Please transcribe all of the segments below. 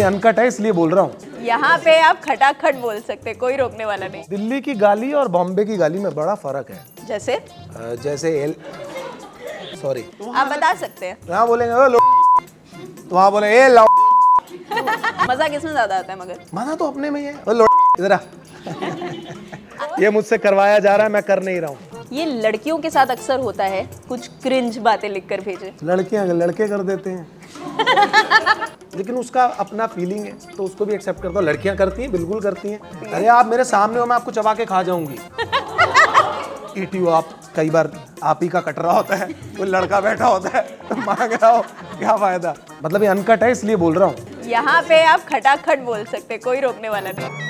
पे अनकट है इसलिए बोल रहा हूँ यहाँ पे आप खटाखट बोल सकते कोई रोकने वाला नहीं दिल्ली की गाली और बॉम्बे की गाली में बड़ा फर्क है जैसे आ, जैसे एल सॉरी आप बता सकते हैं यहाँ बोलेंगे तो वहाँ बोले ए मजा किसमें ज्यादा आता है मगर मजा तो अपने में ही है ये मुझसे करवाया जा रहा है मैं कर नहीं रहा हूँ ये लड़कियों के साथ अक्सर होता है कुछ क्रिंज बातें लिख कर भेजे लड़कियां लड़के कर देते हैं लेकिन उसका अपना फीलिंग है तो उसको भी एक्सेप्ट करता हूँ लड़कियाँ करती हैं बिल्कुल करती हैं अरे आप मेरे सामने हो मैं आपको चबा के खा जाऊंगी ईटी आप कई बार आप ही का कट रहा होता है वो लड़का बैठा होता है तो मांग रहा हो क्या फायदा मतलब ये अनकट है इसलिए बोल रहा हूँ यहाँ पे आप खटाखट बोल सकते कोई रोकने वाला नहीं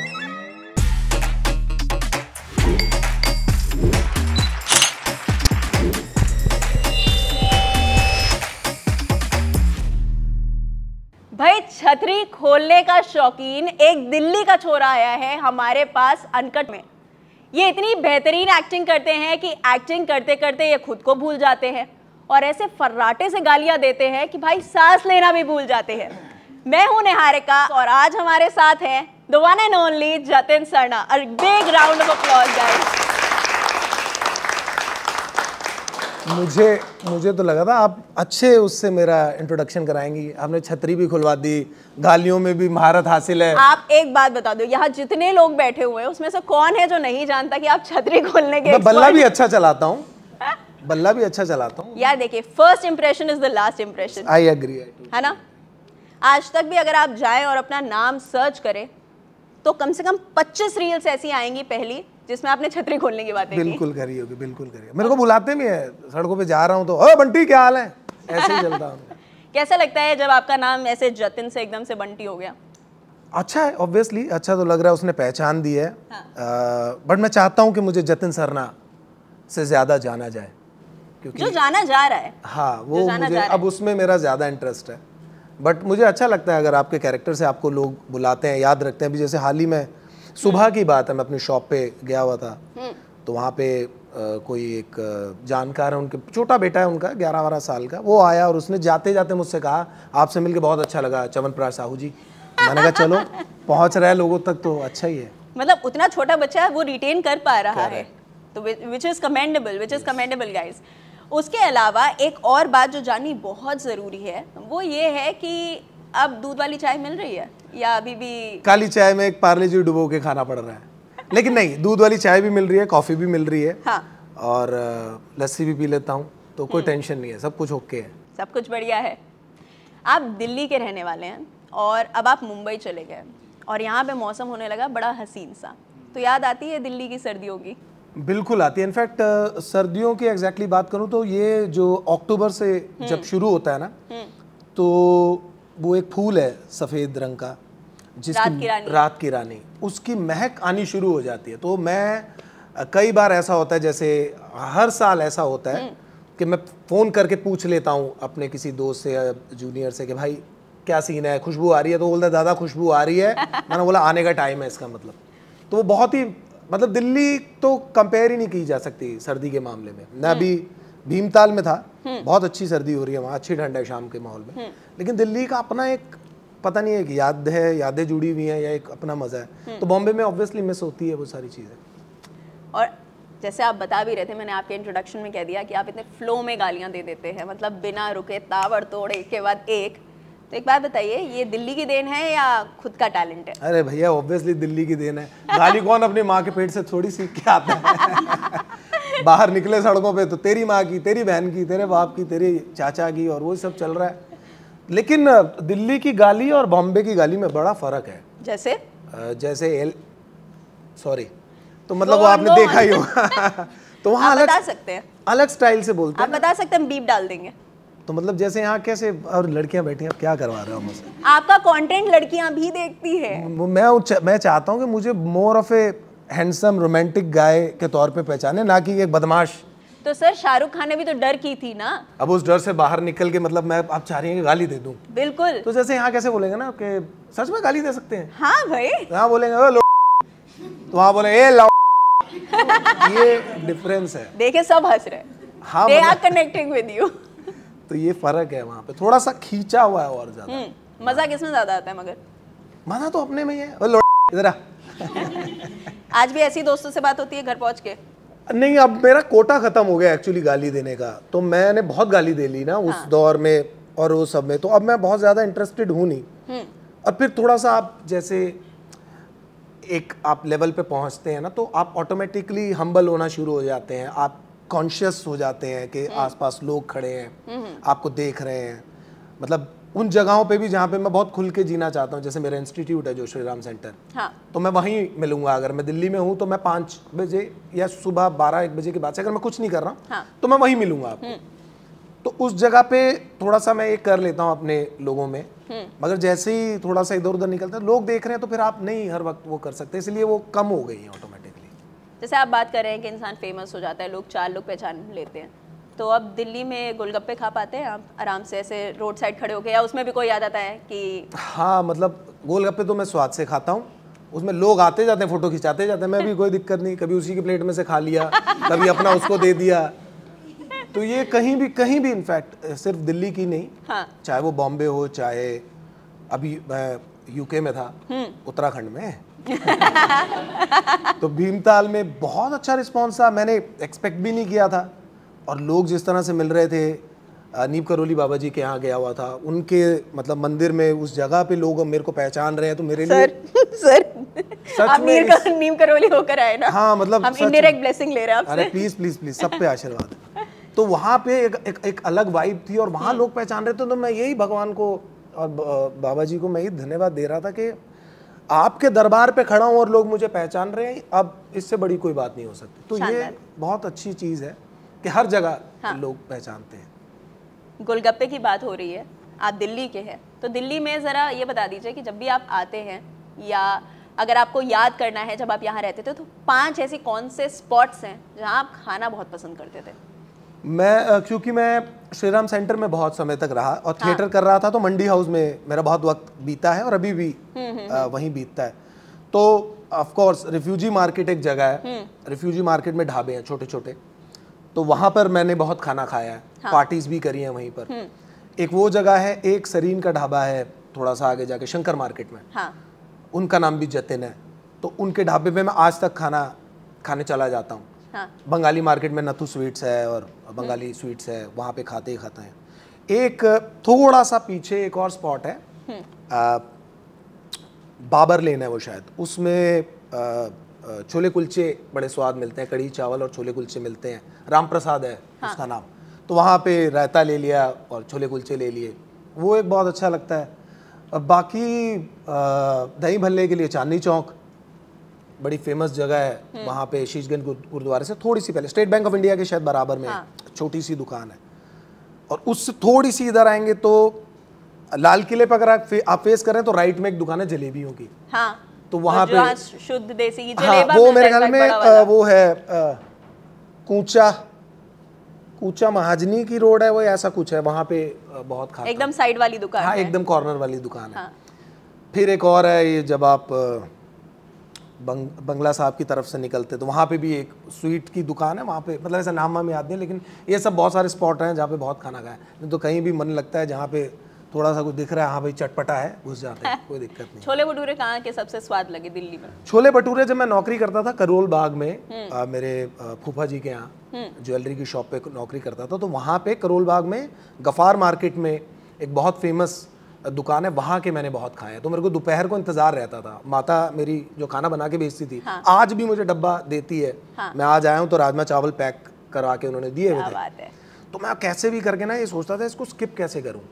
भाई छतरी खोलने का शौकीन एक दिल्ली का छोरा आया है हमारे पास अनकट में ये इतनी बेहतरीन एक्टिंग करते हैं कि एक्टिंग करते करते ये खुद को भूल जाते हैं और ऐसे फर्राटे से गालियाँ देते हैं कि भाई सांस लेना भी भूल जाते हैं मैं हूँ निहारिका और आज हमारे साथ हैं the one and only Jatin Sarna और big round of applause guys मुझे मुझे तो लगा था आप अच्छे उससे मेरा इंट्रोडक्शन कराएंगी आपने छतरी भी खुलवा दी गालियों में भी महारत हासिल है आप एक बात बता दो यहाँ जितने लोग बैठे हुए हैं उसमें से कौन है जो नहीं जानता कि आप छतरी खोलने के बल्ला भी अच्छा चलाता हूँ हाँ? बल्ला भी अच्छा चलाता हूँ यार देखिए first impression is the last impression I agree है ना आज तक भी अगर आप जाए और अपना नाम सर्च करें तो कम से कम 25 रील्स ऐसी आएंगी पहली जिसमें आपने छतरी खोलने की बात बातें बिल्कुल करी होगी बिल्कुल करी मेरे को बुलाते भी है सड़कों पे जा रहा हूँ तो ओ बंटी क्या हाल है ऐसे ही चलता हूँ कैसा लगता है जब आपका नाम ऐसे जतिन से एकदम से बंटी हो गया अच्छा है ऑब्वियसली अच्छा तो लग रहा है उसने पहचान दी है हाँ। बट मैं चाहता हूँ कि मुझे जतिन सरना से ज़्यादा जाना जाए क्योंकि जो जाना जा रहा है हाँ वो मुझे अब उसमें मेरा ज़्यादा इंटरेस्ट है बट मुझे अच्छा लगता है अगर आपके कैरेक्टर से आपको लोग बुलाते हैं याद रखते हैं अभी जैसे हाल ही में सुबह की बात है मैं अपनी शॉप पे गया हुआ था हम्म। तो वहाँ पे कोई एक जानकार है उनके छोटा बेटा है उनका ग्यारह बारह साल का वो आया और उसने जाते जाते मुझसे कहा आपसे मिलकर बहुत अच्छा लगा चमन प्रकाश साहू जी मैंने कहा चलो पहुँच रहा है लोगों तक तो अच्छा ही है मतलब उतना छोटा बच्चा है वो रिटेन कर पा रहा है तो which is commendable which is commendable guys उसके अलावा एक और बात जो जाननी बहुत ज़रूरी है वो ये है कि अब दूध वाली चाय मिल रही है या अभी भी काली चाय में एक पार्ले जी डुबो के खाना पड़ रहा है लेकिन नहीं दूध वाली चाय भी मिल रही है कॉफ़ी भी मिल रही है हाँ। और लस्सी भी पी लेता हूँ तो कोई हम्म। टेंशन नहीं है सब कुछ ओके है सब कुछ बढ़िया है आप दिल्ली के रहने वाले हैं और अब आप मुंबई चले गए और यहाँ पे मौसम होने लगा बड़ा हसीन सा तो याद आती है दिल्ली की सर्दियों की बिल्कुल आती है इनफैक्ट सर्दियों की एग्जैक्टली exactly बात करूँ तो ये जो अक्टूबर से जब हम्म। शुरू होता है ना हम्म। तो वो एक फूल है सफ़ेद रंग का जिसकी रात की रानी रात की रानी उसकी महक आनी शुरू हो जाती है तो मैं कई बार ऐसा होता है जैसे हर साल ऐसा होता है हम्म। कि मैं फ़ोन करके पूछ लेता हूँ अपने किसी दोस्त से जूनियर से कि भाई क्या सीन है खुशबू आ रही है तो बोलता है दादा खुशबू आ रही है मैंने बोला आने का टाइम है इसका मतलब तो वो बहुत ही मतलब दिल्ली तो कंपेयर ही नहीं की जा सकती सर्दी के मामले में मैं हम्म। अभी भीमताल में था हम्म। बहुत अच्छी सर्दी हो रही है वहाँ अच्छी ठंड है शाम के माहौल में हम्म। लेकिन दिल्ली का अपना एक पता नहीं एक याद है यादें जुड़ी हुई हैं या एक अपना मज़ा है हम्म। तो बॉम्बे में ऑब्वियसली मिस होती है वो सारी चीज़ें और जैसे आप बता भी रहे थे मैंने आपके इंट्रोडक्शन में कह दिया कि आप इतने फ्लो में गालियाँ दे देते हैं मतलब बिना रुके ताबड़ तोड़ एक के बाद एक तो एक बात बताइए ये दिल्ली की देन है या खुद का टैलेंट है अरे भैया ऑब्वियसली दिल्ली की देन है गाली कौन अपनी माँ के पेट से थोड़ी सीख के आता है बाहर निकले सड़कों पे तो तेरी माँ की तेरी बहन की तेरे बाप की तेरे चाचा की और वो सब चल रहा है लेकिन दिल्ली की गाली और बॉम्बे की गाली में बड़ा फर्क है जैसे जैसे एल सॉरी तो मतलब वो आपने देखा ही होगा तो वहाँ अलग बता सकते हैं अलग स्टाइल से बोलते हैं बता सकते हैं बीप डाल देंगे तो मतलब जैसे यहाँ कैसे और लड़कियाँ बैठी हैं क्या करवा रहे हो मुझसे आपका कंटेंट लड़कियाँ भी देखती है मैं मैं चाहता हूँ कि मुझे more of a handsome romantic guy के तौर पे पहचाने ना कि एक बदमाश तो सर शाहरुख खान ने भी तो डर की थी ना अब उस डर से बाहर निकल के मतलब मैं आप चाह रही हैं कि गाली दे दूं बिल्कुल तो जैसे यहाँ कैसे बोलेंगे ना कि सच में गाली दे सकते हैं हाँ भाई यहाँ बोलेंगे तो वहाँ बोले ए लो ये डिफरेंस है देखे सब हंस रहे हाँ they are connecting with you तो ये फर्क है वहाँ पे थोड़ा सा खींचा हुआ है और ज्यादा हम्म, मजा किसमें ज्यादा आता है मगर मजा तो अपने में ही है इधर आज भी ऐसी दोस्तों से बात होती है घर पहुंच के नहीं अब मेरा कोटा खत्म हो गया एक्चुअली गाली देने का तो मैंने बहुत गाली दे ली ना उस हाँ। दौर में और वो सब में तो अब मैं बहुत ज़्यादा इंटरेस्टेड हूँ नहीं हम्म। और फिर थोड़ा सा आप जैसे एक आप लेवल पे पहुंचते हैं ना तो आप ऑटोमेटिकली हम्बल होना शुरू हो जाते हैं आप कॉन्शियस हो जाते हैं कि हम्म। आसपास लोग खड़े हैं हम्म। आपको देख रहे हैं मतलब उन जगहों पे भी जहाँ पे मैं बहुत खुल के जीना चाहता हूँ जैसे मेरा इंस्टीट्यूट है जो श्री राम सेंटर हाँ। तो मैं वहीं मिलूंगा अगर मैं दिल्ली में हूँ तो मैं पाँच बजे या सुबह बारह एक बजे के बाद से अगर मैं कुछ नहीं कर रहा हूँ हाँ। तो मैं वहीं मिलूंगा आपको हम्म। तो उस जगह पे थोड़ा सा मैं एक कर लेता हूँ अपने लोगों में हम्म। मगर जैसे ही थोड़ा सा इधर उधर निकलता है लोग देख रहे हैं तो फिर आप नहीं हर वक्त वो कर सकते इसलिए वो कम हो गई है ऑटोमेटिकली जैसे आप बात कर रहे हैं कि इंसान फेमस हो जाता है लोग चार लोग पहचान लेते हैं तो अब दिल्ली में गोलगप्पे खा पाते हैं आप आराम से ऐसे रोड साइड खड़े गए या उसमें भी कोई याद आता है कि हाँ मतलब गोलगप्पे तो मैं स्वाद से खाता हूँ उसमें लोग आते जाते हैं फोटो खिंचाते जाते हैं मैं भी कोई दिक्कत नहीं कभी उसी की प्लेट में से खा लिया कभी अपना उसको दे दिया तो ये कहीं भी कहीं भी इनफैक्ट सिर्फ दिल्ली की नहीं हाँ। चाहे वो बॉम्बे हो चाहे अभी मैं यूके में था हम्म। उत्तराखंड में तो भीमताल में बहुत अच्छा रिस्पॉन्स था मैंने एक्सपेक्ट भी नहीं किया था और लोग जिस तरह से मिल रहे थे नीब करोली बाबा जी के यहाँ गया हुआ था उनके मतलब मंदिर में उस जगह पे लोग मेरे को पहचान रहे हैं तो मेरे सर, सर आप नीर का, नीम करोली होकर आए ना हाँ मतलब हम इनडायरेक्ट ब्लेसिंग ले रहे हैं अरे प्लीज प्लीज प्लीज सब पे आशीर्वाद तो वहाँ पे एक, एक, एक अलग वाइब थी और वहाँ हम्म। लोग पहचान रहे थे तो मैं यही भगवान को और बाबा जी को मैं यही धन्यवाद दे रहा था कि आपके दरबार पे खड़ा हूँ और लोग मुझे पहचान रहे हैं अब इससे बड़ी कोई बात नहीं हो सकती तो ये बहुत अच्छी चीज़ है कि हर जगह हाँ। लोग पहचानते हैं गोलगप्पे की बात हो रही है आप दिल्ली के हैं तो दिल्ली में ज़रा ये बता दीजिए कि जब भी आप आते हैं या अगर आपको याद करना है जब आप यहाँ रहते थे तो पांच ऐसे कौन से स्पॉट्स हैं जहाँ आप खाना बहुत पसंद करते थे मैं क्योंकि मैं श्रीराम सेंटर में बहुत समय तक रहा और हाँ। थिएटर हाँ। कर रहा था तो मंडी हाउस में मेरा बहुत वक्त बीता है और अभी भी हम्म, हम्म, हम्म। वहीं बीतता है तो ऑफ कोर्स रिफ्यूजी मार्केट एक जगह है रिफ्यूजी मार्केट में ढाबे हैं छोटे छोटे तो वहां पर मैंने बहुत खाना खाया है हाँ। पार्टीज भी करी है वहीं पर हम्म। एक वो जगह है एक सरीन का ढाबा है थोड़ा सा आगे जाके शंकर मार्केट में हाँ। उनका नाम भी जतिन है तो उनके ढाबे पे मैं आज तक खाना खाने चला जाता हूँ हाँ। बंगाली मार्केट में नथु स्वीट्स है और हम्म। बंगाली स्वीट्स है वहाँ पे खाते ही खाते हैं एक थोड़ा सा पीछे एक और स्पॉट है आ, हम्म। बाबर लेन है वो शायद उसमें छोले कुलचे बड़े स्वाद मिलते हैं कढ़ी चावल और छोले कुलचे मिलते हैं राम प्रसाद है हाँ। उसका नाम तो वहाँ पे रायता ले लिया और छोले कुलचे ले लिए वो एक बहुत अच्छा लगता है बाकी दही भल्ले के लिए चांदनी चौक बड़ी फेमस जगह है हम्म। वहाँ पे शीशगंज गुरुद्वारे से थोड़ी सी पहले स्टेट बैंक ऑफ इंडिया के शायद बराबर में हाँ। छोटी सी दुकान है और उससे थोड़ी सी इधर आएंगे तो लाल किले पर अगर आप फेस करें तो राइट में एक दुकान है जलेबियों की हाँ तो वहाँ तो पे शुद्ध देसी घी हाँ वो मेरे ख्याल में वो है कूचा कूचा महाजनी की रोड है वो ऐसा कुछ है वहाँ पे बहुत खास एकदम साइड वाली दुकान हाँ एकदम कॉर्नर वाली दुकान है हाँ। फिर एक और है ये जब आप बंग, बंगला साहब की तरफ से निकलते तो वहाँ पे भी एक स्वीट की दुकान है वहाँ पे मतलब ऐसा नाम वाम याद नहीं लेकिन ये सब बहुत सारे स्पॉट हैं जहाँ पे बहुत खाना खाया तो कहीं भी मन लगता है जहाँ पे थोड़ा सा कुछ दिख रहा है हाँ भाई चटपटा है घुस जाते हैं कोई दिक्कत नहीं छोले भटूरे कहाँ के सबसे स्वाद लगे दिल्ली में छोले भटूरे जब मैं नौकरी करता था करोल बाग में आ, हम्म। मेरे फूफा जी के यहाँ हम्म। ज्वेलरी की शॉप पे नौकरी करता था तो वहाँ पे करोल बाग में गफार मार्केट में एक बहुत फेमस दुकान है वहाँ के मैंने बहुत खाए तो मेरे को दोपहर को इंतजार रहता था माता मेरी जो खाना बना के भेजती थी हाँ। आज भी मुझे डब्बा देती है हाँ। मैं आज आया हूँ तो राजमा चावल पैक करवा के उन्होंने दिए हुए थे तो मैं कैसे भी करके ना ये सोचता था इसको स्किप कैसे करूँ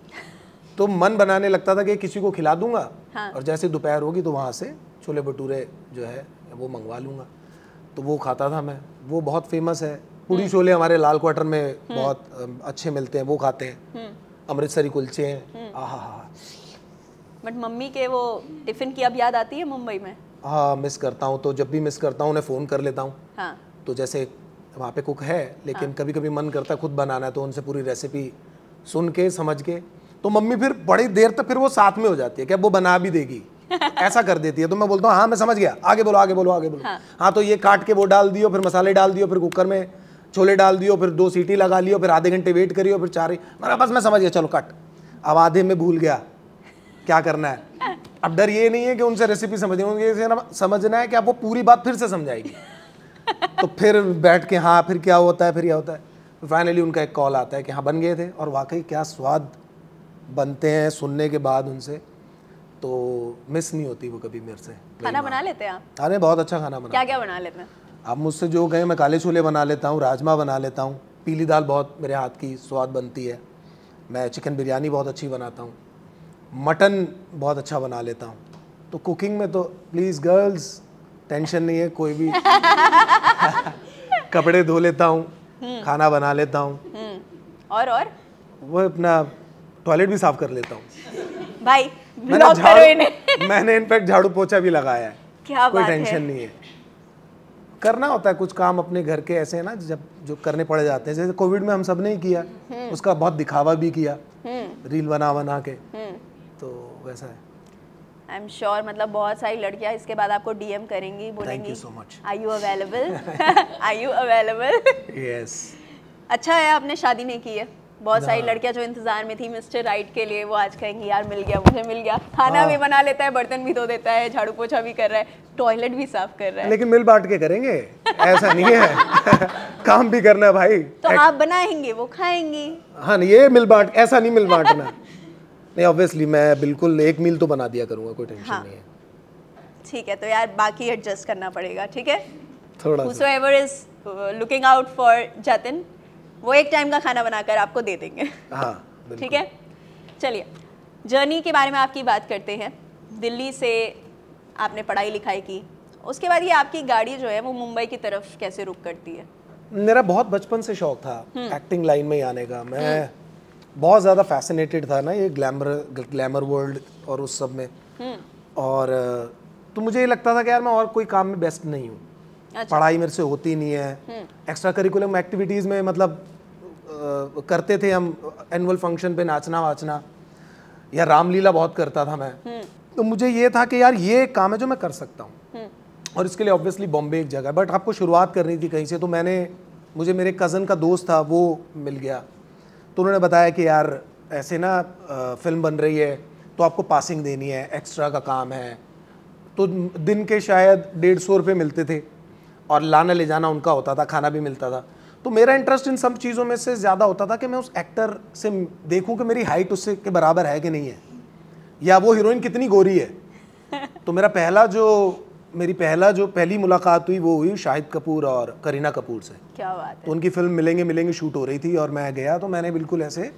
तो मन बनाने लगता था कि किसी को खिला दूंगा हाँ। और जैसे दोपहर होगी तो वहाँ से छोले भटूरे जो है वो मंगवा लूंगा तो वो खाता था मैं वो बहुत फेमस है पूरी हम्म। छोले हमारे लाल क्वार्टर में हम्म। बहुत अच्छे मिलते हैं वो खाते हैं हम्म। अमृतसरी कुलचे हैं आहा बट मम्मी के वो टिफिन की अब याद आती है मुंबई में हाँ मिस करता हूँ तो जब भी मिस करता हूँ उन्हें फ़ोन कर लेता हूँ हाँ। तो जैसे वहाँ पे कुक है लेकिन हाँ। कभी कभी मन करता है खुद बनाना है तो उनसे पूरी रेसिपी सुन के समझ के तो मम्मी फिर बड़ी देर तक फिर वो साथ में हो जाती है कि वो बना भी देगी ऐसा कर देती है तो मैं बोलता हूँ हाँ मैं समझ गया आगे बोलो आगे बोलो आगे बोलो हाँ, हाँ तो ये काट के वो डाल दियो फिर मसाले डाल दियो फिर कुकर में छोले डाल दियो फिर दो सीटी लगा लियो फिर आधे घंटे वेट करियो फिर चार मैं बस मैं समझ गया चलो कट अब आधे में भूल गया क्या करना है अब डर ये नहीं है कि उनसे रेसिपी समझ समझना है कि आप वो पूरी बात फिर से समझाएगी तो फिर बैठ के हाँ फिर क्या होता है फिर क्या होता है फाइनली तो उनका एक कॉल आता है कि हाँ बन गए थे और वाकई क्या स्वाद बनते हैं सुनने के बाद उनसे तो मिस नहीं होती वो कभी मेरे से खाना बना लेते हैं आप अरे बहुत अच्छा खाना बना क्या क्या बना लेते हैं आप मुझसे जो गए मैं काले छोले बना लेता हूँ राजमा बना लेता हूँ पीली दाल बहुत मेरे हाथ की स्वाद बनती है मैं चिकन बिरयानी बहुत अच्छी बनाता हूँ मटन बहुत अच्छा बना लेता हूँ तो कुकिंग में तो प्लीज़ गर्ल्स टेंशन नहीं है कोई भी कपड़े धो लेता हूँ हम्म। खाना बना लेता हूँ हम्म। और और वो अपना टॉयलेट भी साफ कर लेता हूँ भाई ब्लॉक करो इन्हें मैंने इनफैक्ट झाड़ू पोछा भी लगाया है क्या कोई बात टेंशन है? नहीं है करना होता है कुछ काम अपने घर के ऐसे है ना जब जो करने पड़े जाते हैं जैसे कोविड में हम सब ने ही किया हम्म। उसका बहुत दिखावा भी किया हम्म। रील बना बना के हम्म। तो वैसा है आई एम श्योर मतलब बहुत सारी लड़कियां इसके बाद आपको डीएम करेंगी बोलेंगी so much I you available I you available yes अच्छा है आपने शादी नहीं की है बहुत सारी हाँ। लड़कियां जो इंतजार में थी मिस्टर राइट के लिए वो आज कहेंगी यार मिल गया मुझे मिल गया खाना हाँ। भी बना लेता है बर्तन भी धो देता है झाड़ू पोछा भी कर रहा है टॉयलेट भी साफ कर रहा है लेकिन मिल बांट के करेंगे ऐसा नहीं है काम भी करना है भाई तो आप बनाएंगे वो खाएंगे हाँ ये मिल बांट ऐसा नहीं मिल बांटना नहीं ऑब्वियसली मैं बिल्कुल एक मील तो बना दिया करूंगा कोई टेंशन हाँ। नहीं है ठीक है तो यार बाकी एडजस्ट करना पड़ेगा ठीक है थोड़ा whosoever is looking out for Jatin वो एक टाइम का खाना बनाकर आपको दे देंगे हाँ, ठीक है चलिए जर्नी के बारे में आपकी बात करते हैं दिल्ली से आपने पढ़ाई लिखाई की उसके बाद ये आपकी गाड़ी जो है वो मुंबई की तरफ कैसे रुक करती है मेरा बहुत बचपन से शौक था एक्टिंग हम्म। लाइन में आने का मैं हम्म। बहुत ज़्यादा फैसिनेटेड था ना ये ग्लैमर ग्लैमर वर्ल्ड और उस सब में हम्म। और तो मुझे ये लगता था कि यार मैं और कोई काम में बेस्ट नहीं हूँ अच्छा। पढ़ाई मेरे से होती नहीं है एक्स्ट्रा करिकुलम एक्टिविटीज़ में मतलब आ, करते थे हम एनुअल फंक्शन पे नाचना वाचना या रामलीला बहुत करता था मैं हम्म। तो मुझे ये था कि यार ये काम है जो मैं कर सकता हूँ हम्म। और इसके लिए ऑब्वियसली बॉम्बे एक जगह बट आपको शुरुआत करनी थी कहीं से तो मैंने मुझे मेरे कज़न का दोस्त था वो मिल गया तो उन्होंने बताया कि यार ऐसे ना फिल्म बन रही है तो आपको पासिंग देनी है एक्स्ट्रा का काम है तो दिन के शायद डेढ़ सौ रुपये मिलते थे और लाना ले जाना उनका होता था खाना भी मिलता था तो मेरा इंटरेस्ट इन सब चीज़ों में से ज़्यादा होता था कि मैं उस एक्टर से देखूं कि मेरी हाइट उससे के बराबर है कि नहीं है या वो हीरोइन कितनी गोरी है तो मेरा पहला जो मेरी पहला जो पहली मुलाकात हुई वो हुई शाहिद कपूर और करीना कपूर से क्या बात है तो उनकी फिल्म मिलेंगे मिलेंगे शूट हो रही थी और मैं गया तो मैंने बिल्कुल ऐसे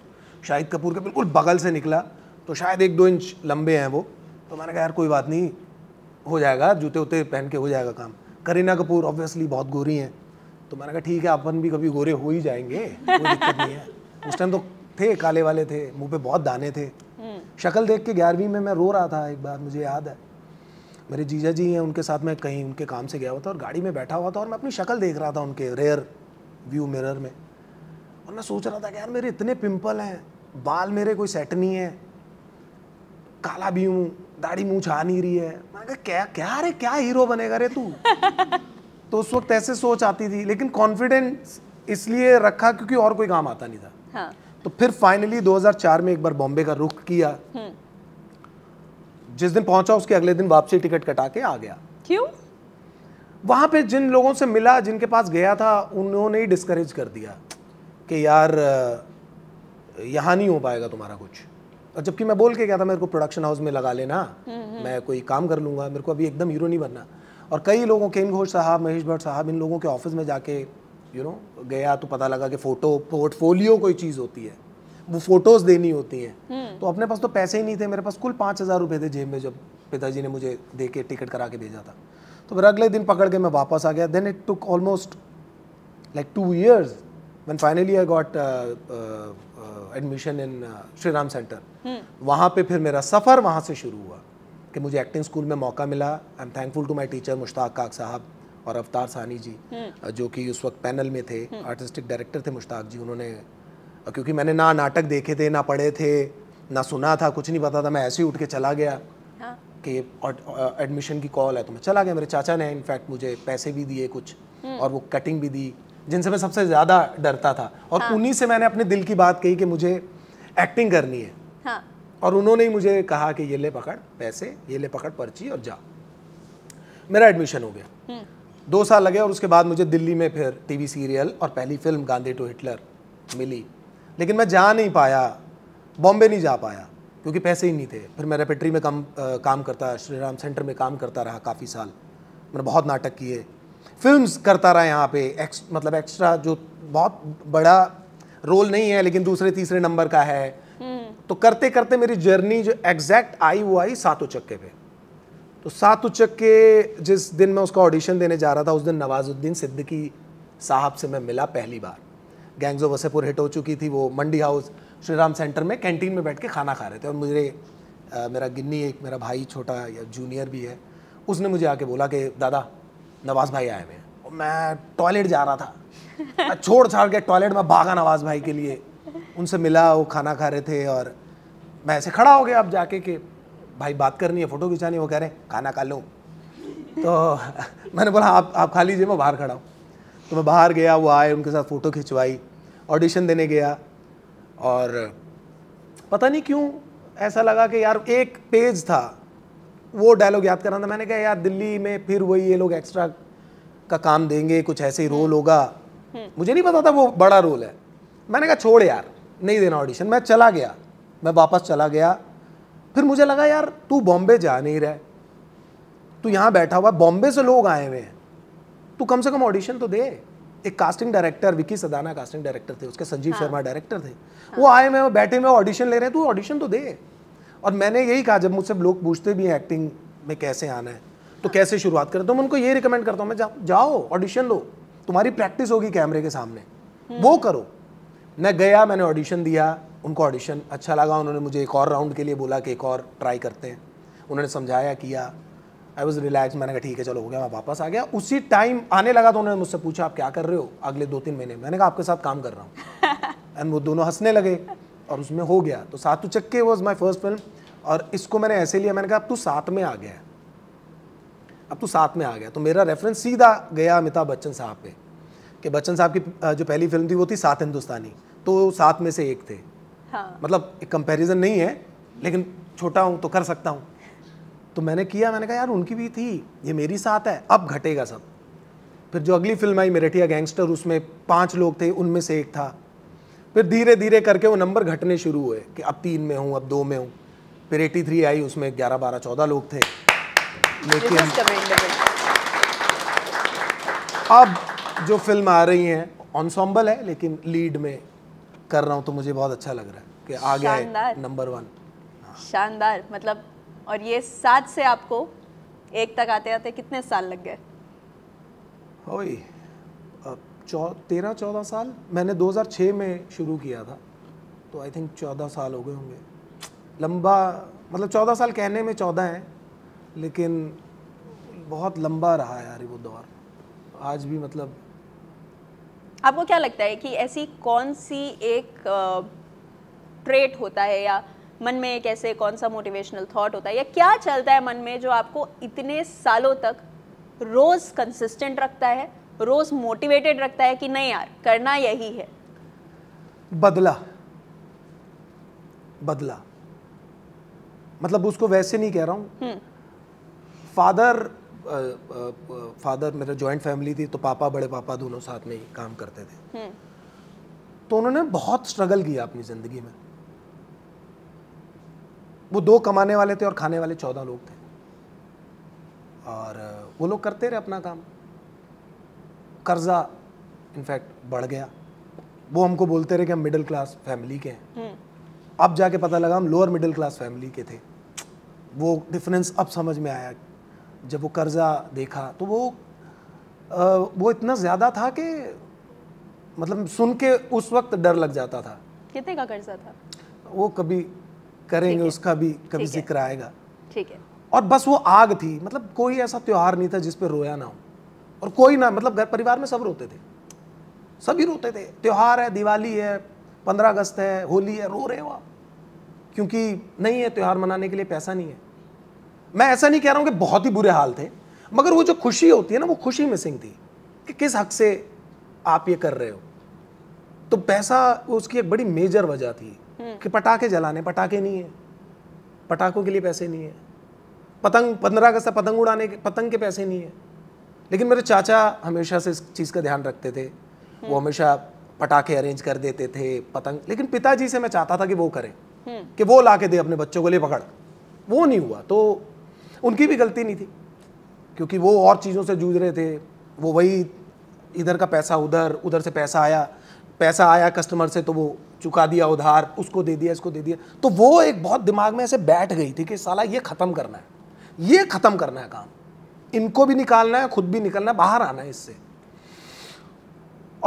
शाहिद कपूर के बिल्कुल बगल से निकला तो शायद एक दो इंच लंबे हैं वो तो मैंने कहा यार कोई बात नहीं हो जाएगा जूते उते पहन के हो जाएगा काम करीना कपूर ऑब्वियसली बहुत गोरी हैं तो मैंने कहा ठीक है अपन भी कभी गोरे हो ही जाएंगे नहीं है उस टाइम तो थे काले वाले थे मुंह पे बहुत दाने थे हम्म। शक्ल देख के ग्यारहवीं में मैं रो रहा था एक बार मुझे याद है मेरे जीजा जी हैं उनके साथ मैं कहीं उनके काम से गया हुआ था और गाड़ी में बैठा हुआ था और मैं अपनी शक्ल देख रहा था उनके रेयर व्यू मिरर में और मैं सोच रहा था कि यार मेरे इतने पिंपल हैं बाल मेरे कोई सेट नहीं है काला भी हूँ दाढ़ी मुँह छा नहीं रही है मैंने कहा क्या क्या रे क्या हीरो बनेगा रे तू तो उस वक्त ऐसे सोच आती थी लेकिन कॉन्फिडेंस इसलिए रखा क्योंकि और कोई काम आता नहीं था हाँ। तो फिर फाइनली 2004 में एक बार बॉम्बे का रुख किया हम्म। जिस दिन पहुंचा उसके अगले दिन वापसी टिकट कटा के आ गया क्यों वहां पे जिन लोगों से मिला जिनके पास गया था उन्होंने ही डिस्करेज कर दिया कि यार यहाँ नहीं हो पाएगा तुम्हारा कुछ और जबकि मैं बोल के गया था मेरे को प्रोडक्शन हाउस में लगा लेना मैं कोई काम कर लूंगा मेरे को अभी एकदम हीरो नहीं बनना और कई लोगों केन घोष साहब महेश भट्ट साहब इन लोगों के ऑफिस में जाके यू नो गया तो पता लगा कि फ़ोटो पोर्टफोलियो कोई चीज़ होती है वो फोटोज़ देनी होती हैं हम्म। तो अपने पास तो पैसे ही नहीं थे मेरे पास कुल पाँच हज़ार रुपये थे जेब में जब पिताजी ने मुझे दे के टिकट करा के भेजा था तो फिर अगले दिन पकड़ के मैं वापस आ गया then it took almost like two years one finally I got admission in Shri Ram centre वहाँ पे फिर मेरा सफ़र वहाँ से शुरू हुआ कि मुझे एक्टिंग स्कूल में मौका मिला I am thankful to my teacher Mushtaq Kak साहब और अवतार सानी जी हम्म। जो कि उस वक्त पैनल में थे आर्टिस्टिक हम्म। डायरेक्टर थे मुश्ताक जी उन्होंने क्योंकि मैंने ना नाटक देखे थे ना पढ़े थे ना सुना था कुछ नहीं पता था मैं ऐसे ही उठ के चला गया हाँ। कि एडमिशन की कॉल है तो मैं चला गया मेरे चाचा ने इनफैक्ट मुझे पैसे भी दिए कुछ हम्म। और वो कटिंग भी दी जिनसे मैं सबसे ज़्यादा डरता था और हाँ। उन्हीं से मैंने अपने दिल की बात कही कि मुझे एक्टिंग करनी है हाँ। और उन्होंने ही मुझे कहा कि ये ले पकड़ पैसे ये ले पकड़ पर्ची और जा मेरा एडमिशन हो गया हम्म। दो साल लगे और उसके बाद मुझे दिल्ली में फिर टीवी सीरियल और पहली फिल्म गांधी टू हिटलर मिली लेकिन मैं जा नहीं पाया बॉम्बे नहीं जा पाया क्योंकि पैसे ही नहीं थे फिर मैं रेपेट्री में काम आ, काम करता श्रीराम सेंटर में काम करता रहा काफ़ी साल मैंने बहुत नाटक किए फिल्म करता रहा यहाँ पे एक्स मतलब एक्स्ट्रा जो बहुत बड़ा रोल नहीं है लेकिन दूसरे तीसरे नंबर का है हम्म। तो करते करते मेरी जर्नी जो एग्जैक्ट आई वो आई सातों चक्के पे तो सातों चक्के जिस दिन मैं उसका ऑडिशन देने जा रहा था उस दिन नवाजुद्दीन सिद्दीकी साहब से मैं मिला पहली बार गैंग्स ऑफ वसेपुर हिट हो चुकी थी वो मंडी हाउस श्री राम सेंटर में कैंटीन में बैठ के खाना खा रहे थे और मुझे मेरा गिन्नी एक मेरा भाई छोटा या जूनियर भी है उसने मुझे आके बोला कि दादा नवाज भाई आए हुए मैं टॉयलेट जा रहा था मैं छोड़ छाड़ के टॉयलेट में भागा नवाज भाई के लिए उनसे मिला वो खाना खा रहे थे और मैं ऐसे खड़ा हो गया अब जाके कि भाई बात करनी है फ़ोटो खिंचानी वो कह रहे हैं खाना खा लो तो मैंने बोला आप आप खा लीजिए मैं बाहर खड़ा हूँ तो मैं बाहर गया वो आए उनके साथ फ़ोटो खिंचवाई ऑडिशन देने गया और पता नहीं क्यों ऐसा लगा कि यार एक पेज था वो डायलॉग याद कर था मैंने कहा यार दिल्ली में फिर वही ये लोग एक्स्ट्रा का काम देंगे कुछ ऐसे ही रोल होगा मुझे नहीं पता था वो बड़ा रोल है मैंने कहा छोड़ यार नहीं देना ऑडिशन मैं चला गया मैं वापस चला गया फिर मुझे लगा यार तू बॉम्बे जा नहीं रहा तू यहाँ बैठा हुआ बॉम्बे से लोग आए हुए हैं तू कम से कम ऑडिशन तो दे एक casting director Vicky Sadana casting director थे उसके संजीव हाँ। शर्मा डायरेक्टर थे हाँ। वो आए हुए बैठे हुए ऑडिशन ले रहे हैं तू ऑडिशन तो दे और मैंने यही कहा जब मुझसे लोग पूछते भी हैं एक्टिंग में कैसे आना है तो कैसे शुरुआत करें तो मैं उनको ये रिकमेंड करता हूँ मैं जा, जाओ ऑडिशन लो तुम्हारी प्रैक्टिस होगी कैमरे के सामने हम्म। वो करो मैं गया मैंने ऑडिशन दिया उनको ऑडिशन अच्छा लगा उन्होंने मुझे एक और राउंड के लिए बोला कि एक और ट्राई करते हैं उन्होंने समझाया किया आई वॉज रिलैक्स मैंने कहा ठीक है चलो हो गया मैं वापस आ गया उसी टाइम आने लगा तो उन्होंने मुझसे पूछा आप क्या कर रहे हो अगले दो तीन महीने मैंने कहा आपके साथ काम कर रहा हूँ एंड वो दोनों हंसने लगे और उसमें हो गया तो सातु चक्के वॉज माई फर्स्ट फिल्म और इसको मैंने ऐसे लिया मैंने कहा अब तू साथ में आ गया अब तू साथ में आ गया तो मेरा रेफरेंस सीधा गया अमिताभ बच्चन साहब पे कि बच्चन साहब की जो पहली फिल्म थी वो थी सात हिंदुस्तानी तो सात में से एक थे हाँ। मतलब एक कंपैरिजन नहीं है लेकिन छोटा हूँ तो कर सकता हूँ तो मैंने किया मैंने कहा यार उनकी भी थी ये मेरी साथ है अब घटेगा सब फिर जो अगली फिल्म आई मेरेठिया गैंगस्टर उसमें पांच लोग थे उनमें से एक था फिर धीरे धीरे करके वो नंबर घटने शुरू हुए कि अब तीन में हूँ अब दो में हूँ फिर एटी थ्री आई उसमें ग्यारह बारह चौदह लोग थे लेकिन अब जो फिल्म आ रही है ऑनसॉम्बल है लेकिन लीड में कर रहा हूँ तो मुझे बहुत अच्छा लग रहा है कि आ गया नंबर वन शानदार मतलब और ये सात से आपको एक तक आते आते कितने साल लग गए चौ तेरह चौदह साल मैंने 2006 में शुरू किया था तो आई थिंक चौदह साल हो गए होंगे लंबा मतलब चौदह साल कहने में चौदह हैं लेकिन बहुत लंबा रहा यार वो दौर आज भी मतलब आपको क्या लगता है कि ऐसी कौन सी एक ट्रेट होता है या मन में एक ऐसे कौन सा मोटिवेशनल थॉट होता है या क्या चलता है मन में जो आपको इतने सालों तक रोज़ कंसिस्टेंट रखता है रोज मोटिवेटेड रखता है कि नहीं यार करना यही है बदला बदला मतलब उसको वैसे नहीं कह रहा हूं हम्म। फादर फादर मेरा जॉइंट फैमिली थी तो पापा बड़े पापा दोनों साथ में ही काम करते थे हम्म। तो उन्होंने बहुत स्ट्रगल किया अपनी ज़िंदगी में वो दो कमाने वाले थे और खाने वाले चौदह लोग थे और वो लोग करते रहे अपना काम कर्ज़ा इनफैक्ट बढ़ गया वो हमको बोलते रहे कि हम मिडिल क्लास फैमिली के हैं हम्म। अब जाके पता लगा हम लोअर मिडिल क्लास फैमिली के थे वो डिफरेंस अब समझ में आया जब वो कर्ज़ा देखा तो वो आ, वो इतना ज़्यादा था कि मतलब सुन के उस वक्त डर लग जाता था कितने का कर्जा था वो कभी करेंगे उसका भी कभी जिक्र आएगा ठीक है और बस वो आग थी मतलब कोई ऐसा त्यौहार नहीं था जिस रोया ना हो और कोई ना मतलब घर परिवार में सब रोते थे सभी रोते थे त्यौहार है दिवाली है पंद्रह अगस्त है होली है रो रहे हो आप क्योंकि नहीं है त्यौहार मनाने के लिए पैसा नहीं है मैं ऐसा नहीं कह रहा हूँ कि बहुत ही बुरे हाल थे मगर वो जो खुशी होती है ना वो खुशी मिसिंग थी कि किस हक से आप ये कर रहे हो तो पैसा उसकी एक बड़ी मेजर वजह थी हम्म। कि पटाखे जलाने पटाखे नहीं है पटाखों के लिए पैसे नहीं है पतंग पंद्रह अगस्त पतंग उड़ाने के पतंग के पैसे नहीं है लेकिन मेरे चाचा हमेशा से इस चीज़ का ध्यान रखते थे वो हम्म। हमेशा पटाखे अरेंज कर देते थे पतंग लेकिन पिताजी से मैं चाहता था कि वो करें हम्म। कि वो ला के दे अपने बच्चों को लिए पकड़ वो नहीं हुआ तो उनकी भी गलती नहीं थी क्योंकि वो और चीज़ों से जूझ रहे थे वो वही इधर का पैसा उधर उधर से पैसा आया पैसा आया कस्टमर से तो वो चुका दिया उधार उसको दे दिया इसको दे दिया तो वो एक बहुत दिमाग में ऐसे बैठ गई थी कि साला ये ख़त्म करना है ये ख़त्म करना है काम इनको भी निकालना है खुद भी निकलना है बाहर आना है इससे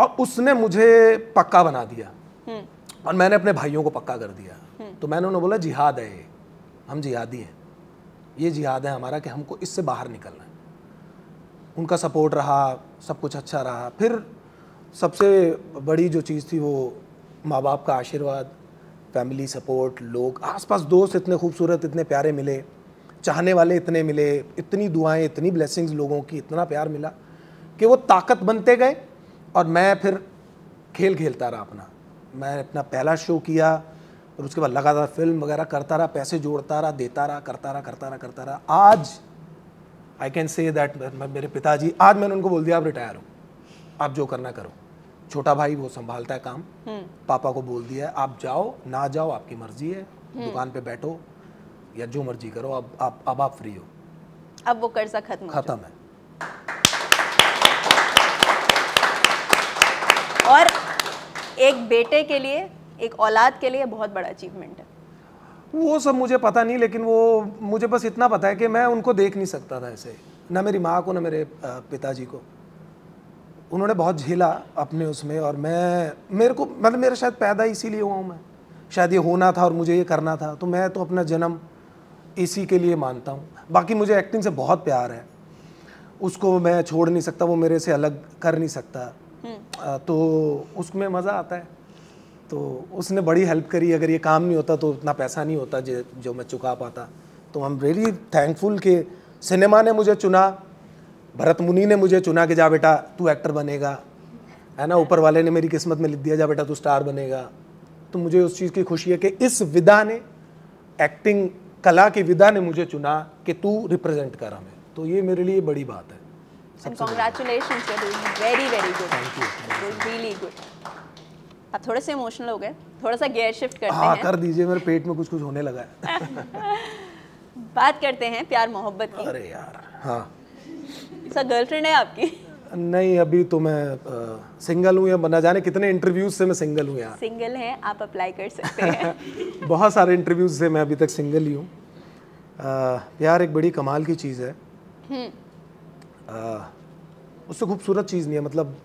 और उसने मुझे पक्का बना दिया हम्म। और मैंने अपने भाइयों को पक्का कर दिया हम्म। तो मैंने उन्हें बोला जिहाद है ये हम जिहादी हैं ये जिहाद है हमारा कि हमको इससे बाहर निकलना है उनका सपोर्ट रहा सब कुछ अच्छा रहा फिर सबसे बड़ी जो चीज़ थी वो माँ बाप का आशीर्वाद फैमिली सपोर्ट लोग आसपास दोस्त इतने खूबसूरत इतने प्यारे मिले चाहने वाले इतने मिले इतनी दुआएं इतनी ब्लेसिंग्स लोगों की इतना प्यार मिला कि वो ताकत बनते गए और मैं फिर खेल खेलता रहा अपना मैं अपना पहला शो किया और उसके बाद लगातार फिल्म वगैरह करता रहा पैसे जोड़ता रहा देता रहा करता रहा करता रहा करता रहा आज आई कैन से दैट मेरे पिताजी आज मैंने उनको बोल दिया आप रिटायर हो आप जो करना करो छोटा भाई वो संभालता है काम हम्म। पापा को बोल दिया आप जाओ ना जाओ आपकी मर्जी है हम्म। दुकान पे बैठो या जो मर्जी करो अब आप अब आप फ्री हो अब वो कर्जा खत्म खत्म है और एक बेटे के लिए एक औलाद के लिए बहुत बड़ा अचीवमेंट है वो सब मुझे पता नहीं लेकिन वो मुझे बस इतना पता है कि मैं उनको देख नहीं सकता था ऐसे ना मेरी माँ को ना मेरे पिताजी को उन्होंने बहुत झेला अपने उसमें और मैं मेरे को मतलब मेरा शायद पैदा इसीलिए हुआ हूँ मैं शायद ये होना था और मुझे ये करना था तो मैं तो अपना जन्म इसी के लिए मानता हूँ बाकी मुझे एक्टिंग से बहुत प्यार है उसको मैं छोड़ नहीं सकता वो मेरे से अलग कर नहीं सकता हम्म। तो उसमें मज़ा आता है तो उसने बड़ी हेल्प करी अगर ये काम नहीं होता तो उतना पैसा नहीं होता जो मैं चुका पाता तो हम रियली थैंकफुल कि सिनेमा ने मुझे चुना भरत मुनि ने मुझे चुना कि जा बेटा तू एक्टर बनेगा है ना ऊपर वाले ने मेरी किस्मत में लिख दिया जा बेटा तू स्टार बनेगा तो मुझे उस चीज़ की खुशी है कि इस विदा ने एक्टिंग कला की विधा ने मुझे चुना कि तू रिप्रेजेंट कर हमें तो ये मेरे लिए बड़ी बात है थोड़े से इमोशनल हो गए थोड़ा सा शिफ्ट करते हाँ, हैं कर दीजिए मेरे पेट में कुछ कुछ होने लगा है बात करते हैं प्यार मोहब्बत की अरे यार हाँ गर्लफ्रेंड है आपकी नहीं अभी तो मैं आ, सिंगल हूँ या बना जाने कितने इंटरव्यूज से मैं सिंगल हूँ यार सिंगल हैं आप अप्लाई कर सकते हैं बहुत सारे इंटरव्यूज से मैं अभी तक सिंगल ही हूँ प्यार एक बड़ी कमाल की चीज़ है हम्म। उससे खूबसूरत चीज़ नहीं है मतलब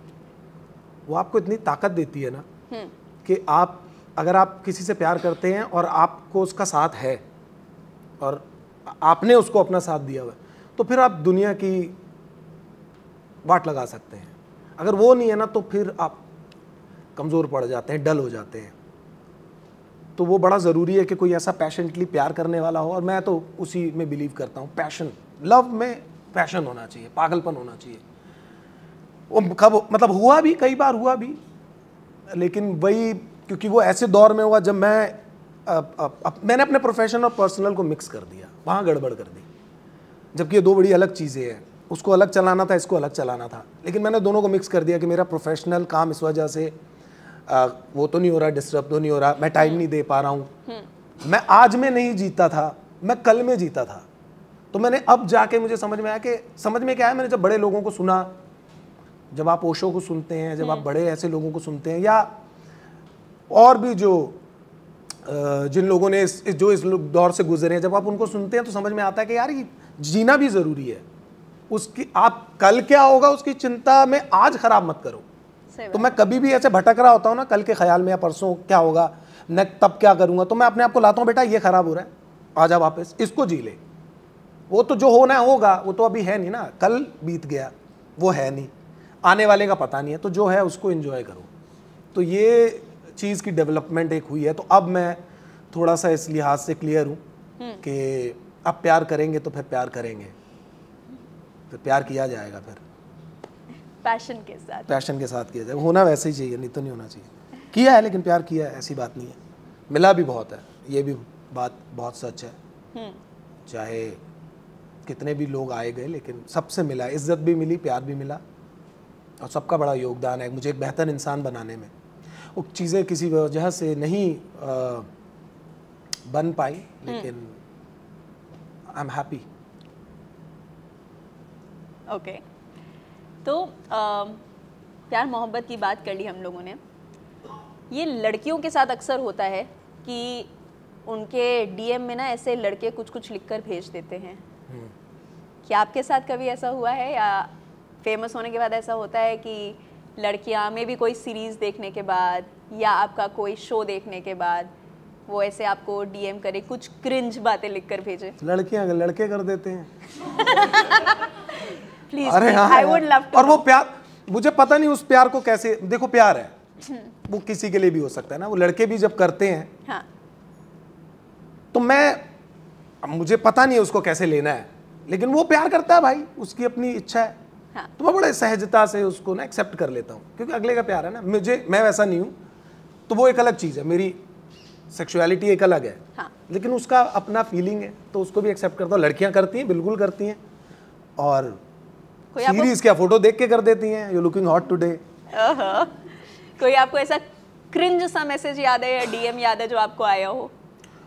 वो आपको इतनी ताकत देती है ना हम्म। कि आप अगर आप किसी से प्यार करते हैं और आपको उसका साथ है और आपने उसको अपना साथ दिया हुआ तो फिर आप दुनिया की बाट लगा सकते हैं अगर वो नहीं है ना तो फिर आप कमज़ोर पड़ जाते हैं डल हो जाते हैं तो वो बड़ा ज़रूरी है कि कोई ऐसा पैशनटली प्यार करने वाला हो और मैं तो उसी में बिलीव करता हूँ पैशन लव में पैशन होना चाहिए पागलपन होना चाहिए वो कब मतलब हुआ भी कई बार हुआ भी लेकिन वही क्योंकि वो ऐसे दौर में हुआ जब मैं अब मैंने अपने प्रोफेशन और पर्सनल को मिक्स कर दिया वहाँ गड़बड़ कर दी जबकि ये दो बड़ी अलग चीज़ें हैं उसको अलग चलाना था इसको अलग चलाना था लेकिन मैंने दोनों को मिक्स कर दिया कि मेरा प्रोफेशनल काम इस वजह से आ, वो तो नहीं हो रहा डिस्टर्ब तो नहीं हो रहा मैं टाइम नहीं दे पा रहा हूँ हम्म। मैं आज में नहीं जीता था मैं कल में जीता था तो मैंने अब जाके मुझे समझ में आया कि समझ में क्या आया मैंने जब बड़े लोगों को सुना जब आप ओशो को सुनते हैं जब आप हम्म। बड़े ऐसे लोगों को सुनते हैं या और भी जो जिन लोगों ने इस जो इस दौर से गुजरे हैं जब आप उनको सुनते हैं तो समझ में आता है कि यार ये जीना भी ज़रूरी है उसकी आप कल क्या होगा उसकी चिंता में आज खराब मत करो तो मैं कभी भी ऐसे भटक रहा होता हूँ ना कल के ख्याल में या परसों क्या होगा मैं तब क्या करूंगा तो मैं अपने आप को लाता हूँ बेटा ये खराब हो रहा है आ जा वापस इसको जी ले वो तो जो होना होगा वो तो अभी है नहीं ना कल बीत गया वो है नहीं आने वाले का पता नहीं है तो जो है उसको इन्जॉय करो तो ये चीज़ की डेवलपमेंट एक हुई है तो अब मैं थोड़ा सा इस लिहाज से क्लियर हूँ हम्म। कि आप प्यार करेंगे तो फिर प्यार करेंगे फिर प्यार किया जाएगा फिर पैशन के साथ पैशन के साथ किया जाए होना वैसे ही चाहिए नहीं तो नहीं होना चाहिए किया है लेकिन प्यार किया है ऐसी बात नहीं है मिला भी बहुत है ये भी बात बहुत सच है हम्म। चाहे कितने भी लोग आए गए लेकिन सबसे मिला इज्जत भी मिली प्यार भी मिला और सबका बड़ा योगदान है मुझे एक बेहतर इंसान बनाने में वो चीज़ें किसी वजह से नहीं आ, बन पाई हम्म। लेकिन आई एम हैप्पी ओके तो प्यार मोहब्बत की बात कर ली हम लोगों ने ये लड़कियों के साथ अक्सर होता है कि उनके डीएम में ना ऐसे लड़के कुछ कुछ लिख कर भेज देते हैं हम्म। क्या आपके साथ कभी ऐसा हुआ है या फेमस होने के बाद ऐसा होता है कि लड़कियां में भी कोई सीरीज़ देखने के बाद या आपका कोई शो देखने के बाद वो ऐसे आपको डीएम करे कुछ क्रिंज बातें लिख कर भेजे लड़कियां लड़के कर देते हैं प्लीज अरे हाँ आई वुड लव और वो प्यार मुझे पता नहीं उस प्यार को कैसे देखो प्यार है वो किसी के लिए भी हो सकता है ना वो लड़के भी जब करते हैं हाँ। तो मैं मुझे पता नहीं है उसको कैसे लेना है लेकिन वो प्यार करता है भाई उसकी अपनी इच्छा है हाँ. तो मैं बड़े सहजता से उसको ना एक्सेप्ट कर लेता हूँ क्योंकि अगले का प्यार है ना मुझे मैं वैसा नहीं हूँ तो वो एक अलग चीज़ है मेरी सेक्सुअलिटी एक अलग है हाँ. लेकिन उसका अपना फीलिंग है तो उसको भी एक्सेप्ट करता हूँ लड़कियाँ करती हैं बिल्कुल करती हैं और सीरीज क्या फोटो देख के कर देती हैं यू लुकिंग हॉट टुडे कोई आपको ऐसा क्रिंज सा मैसेज याद है या डीएम याद है जो आपको आया हो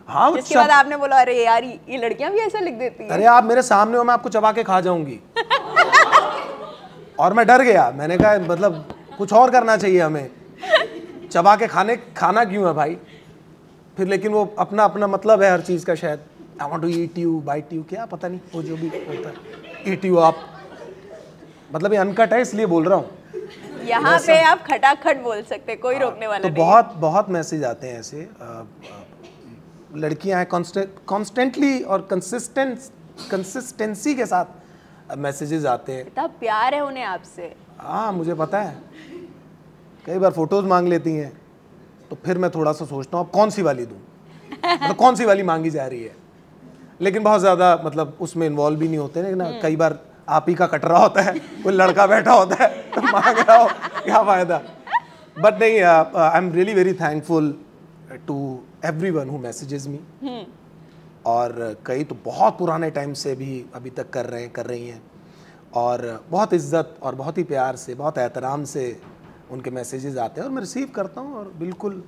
हाँ उसके बाद आपने बोला अरे यार ये लड़कियां भी ऐसा लिख देती हैं अरे आप मेरे सामने हो मैं आपको चबा के खा जाऊंगी और मैं डर गया मैंने कहा मतलब कुछ और करना चाहिए हमें चबा के खाने खाना क्यों है भाई फिर लेकिन वो अपना अपना मतलब है हर चीज़ का शायद I want to eat you bite you क्या पता नहीं वो जो भी होता है ईट यू आप मतलब ये अनकट है इसलिए बोल रहा हूँ यहाँ पे आप खटाखट बोल सकते कोई आ, हाँ, रोकने वाला तो नहीं बहुत बहुत मैसेज आते हैं ऐसे लड़कियाँ हैं कॉन्स्टेंटली और कंसिस्टेंस कंसिस्टेंसी के साथ मैसेजेस आते हैं इतना प्यार है उन्हें आपसे हाँ मुझे पता है कई बार फोटोज मांग लेती हैं तो फिर मैं थोड़ा सा सोचता हूँ अब कौन सी वाली दूँ मतलब कौन सी वाली मांगी जा रही है लेकिन बहुत ज़्यादा मतलब उसमें इन्वॉल्व भी नहीं होते ना हम्म। कई बार आप ही का कट रहा होता है कोई लड़का बैठा होता है तो मांग रहा हो क्या फ़ायदा बट नहीं I am really very thankful to every one messages me और कई तो बहुत पुराने टाइम से भी अभी तक कर रहे हैं कर रही हैं और बहुत इज्जत और बहुत ही प्यार से बहुत एहतराम से उनके मैसेजेस आते हैं और मैं रिसीव करता हूँ और बिल्कुल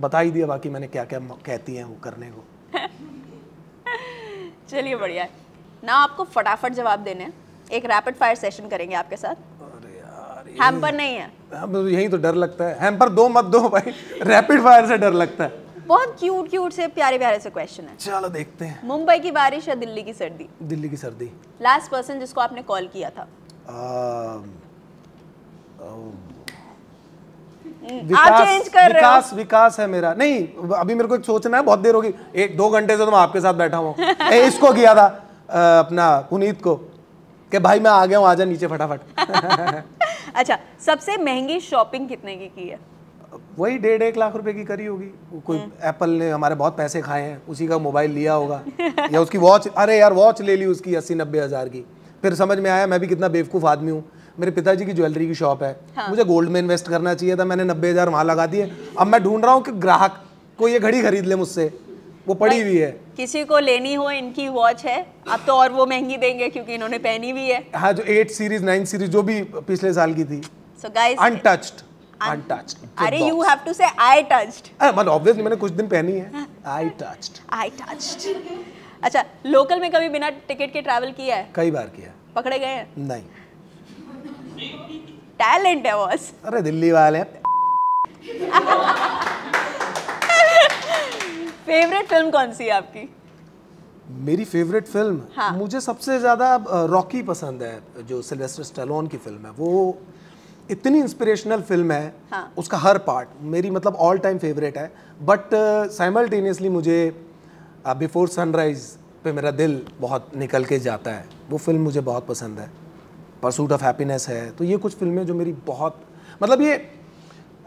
बता ही दिया बाकी मैंने क्या क्या कहती हैं वो करने को चलिए बढ़िया ना आपको फटाफट जवाब देने एक रैपिड फायर सेशन करेंगे आपके साथ हैम्पर नहीं है हाँ, यही तो डर लगता है हैम्पर दो मत दो भाई रैपिड फायर से डर लगता है बहुत क्यूट क्यूट से प्यारे प्यारे से क्वेश्चन है चलो देखते हैं मुंबई की बारिश या दिल्ली की सर्दी दिल्ली की सर्दी लास्ट पर्सन जिसको आपने कॉल किया था हम्म, विकास, आप चेंज कर रहे हो विकास है मेरा नहीं अभी मेरे को एक सोचना है बहुत देर होगी एक दो घंटे से तो मैं आपके साथ बैठा हूँ इसको किया था अपना पुनीत को कि भाई मैं आ गया हूँ आ जा नीचे फटाफट अच्छा सबसे महंगी शॉपिंग कितने की की है वही डेढ़ एक लाख रुपए की करी होगी कोई हम्म। एप्पल ने हमारे बहुत पैसे खाए हैं उसी का मोबाइल लिया होगा या उसकी वॉच अरे यार वॉच ले ली उसकी अस्सी नब्बे हज़ार की फिर समझ में आया मैं भी कितना बेवकूफ़ आदमी हूँ मेरे पिताजी की ज्वेलरी की शॉप है हाँ। मुझे गोल्ड में इन्वेस्ट करना चाहिए था मैंने नब्बे हज़ार वहाँ लगा दिए अब मैं ढूंढ रहा हूँ कि ग्राहक को ये घड़ी खरीद ले मुझसे वो पड़ी हुई है किसी को लेनी हो इनकी वॉच है अब तो और वो महंगी देंगे क्योंकि इन्होंने पहनी भी है हाँ जो एट सीरीज नाइन सीरीज जो भी पिछले साल की थी सो गाइस अनटच्ड अनटच्ड अरे you have to say I touched मतलब ऑब्वियसली मैंने कुछ दिन पहनी है आई टच्ड आई टच्ड अच्छा लोकल में कभी बिना टिकट के ट्रैवल किया है कई बार किया पकड़े गए हैं नहीं टैलेंट है बॉस अरे दिल्ली वाले फेवरेट फिल्म कौन सी है आपकी मेरी फेवरेट फिल्म हाँ. मुझे सबसे ज़्यादा रॉकी पसंद है जो सिल्वेस्टर स्टेलोन की फिल्म है वो इतनी इंस्पिरेशनल फिल्म है हाँ. उसका हर पार्ट मेरी मतलब ऑल टाइम फेवरेट है बट साइमल्टेनियसली uh, मुझे बिफोर uh, सनराइज पे मेरा दिल बहुत निकल के जाता है वो फिल्म मुझे बहुत पसंद है परसूट ऑफ हैप्पीनेस है तो ये कुछ फिल्में जो मेरी बहुत मतलब ये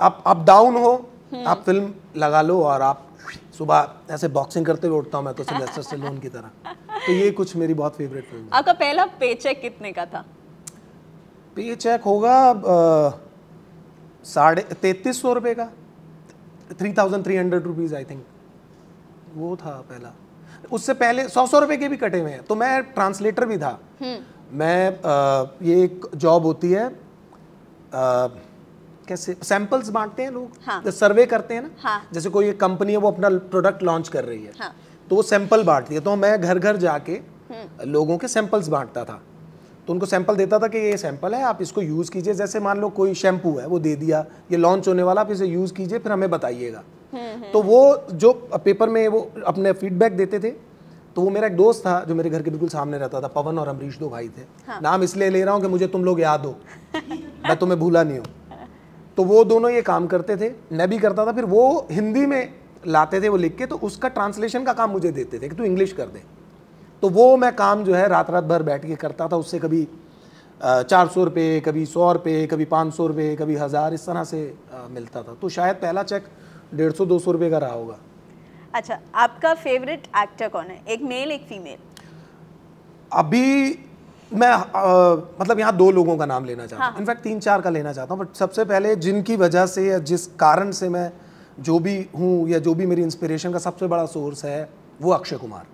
आप अप डाउन हो हम्म। आप फिल्म लगा लो और आप सुबह ऐसे बॉक्सिंग करते हुए उठता हूँ मैं तो सिलेस्टर लोन की तरह तो ये कुछ मेरी बहुत फेवरेट फिल्म आपका पहला पे चेक कितने का था पे चेक होगा साढ़े तैतीस सौ रुपये का three thousand three hundred rupees I think वो था पहला उससे पहले सौ सौ रुपये के भी कटे हुए हैं तो मैं ट्रांसलेटर भी था हम्म। मैं आ, ये एक जॉब होती है आ, कैसे सैंपल्स बांटते हैं लोग हाँ. सर्वे करते हैं ना हाँ. जैसे कोई कंपनी है वो अपना प्रोडक्ट लॉन्च कर रही है हाँ. तो वो सैंपल बांटती है तो मैं घर घर जाके हम्म। लोगों के सैंपल्स बांटता था तो उनको सैंपल देता था कि ये सैंपल है आप इसको यूज़ कीजिए जैसे मान लो कोई शैम्पू है वो दे दिया ये लॉन्च होने वाला आप इसे यूज़ कीजिए फिर हमें बताइएगा हम्म, हम्म। तो वो जो पेपर में वो अपने फीडबैक देते थे तो वो मेरा एक दोस्त था जो मेरे घर के बिल्कुल सामने रहता था पवन और अमरीश दो भाई थे हाँ। नाम इसलिए ले रहा हूँ कि मुझे तुम लोग याद हो मैं तुम्हें भूला नहीं हूँ तो वो दोनों ये काम करते थे मैं भी करता था फिर वो हिंदी में लाते थे वो लिख के तो उसका ट्रांसलेशन का काम मुझे देते थे कि तू इंग्लिश कर दे तो वो मैं काम जो है रात रात भर बैठ के करता था उससे कभी चार सौ रुपये कभी सौ रुपये कभी पाँच सौ रुपये कभी हज़ार इस तरह से मिलता था तो शायद पहला चेक डेढ़ सौ दो सौ रुपये का रहा होगा अच्छा आपका फेवरेट एक्टर कौन है एक मेल एक फीमेल अभी मैं आ, मतलब यहाँ दो लोगों का नाम लेना चाहता हूँ इनफैक्ट हाँ। तीन चार का लेना चाहता हूँ बट सबसे पहले जिनकी वजह से या जिस कारण से मैं जो भी हूँ या जो भी मेरी इंस्पिरेशन का सबसे बड़ा सोर्स है वो अक्षय कुमार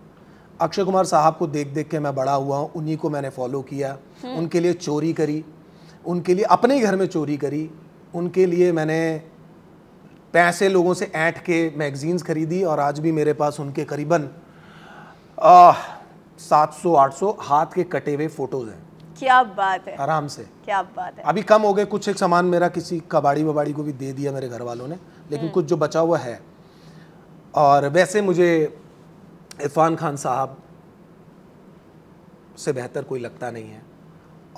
अक्षय कुमार साहब को देख देख के मैं बड़ा हुआ हूँ उन्हीं को मैंने फॉलो किया हम्म। उनके लिए चोरी करी उनके लिए अपने घर में चोरी करी उनके लिए मैंने पैसे लोगों से ऐंठ के मैगजीन्स खरीदी और आज भी मेरे पास उनके करीबन 700 800 हाथ के कटे हुए फोटोज हैं क्या बात है आराम से क्या बात है अभी कम हो गए कुछ एक सामान मेरा किसी कबाड़ी वबाड़ी को भी दे दिया मेरे घर वालों ने लेकिन हम्म। कुछ जो बचा हुआ है और वैसे मुझे इरफान खान साहब से बेहतर कोई लगता नहीं है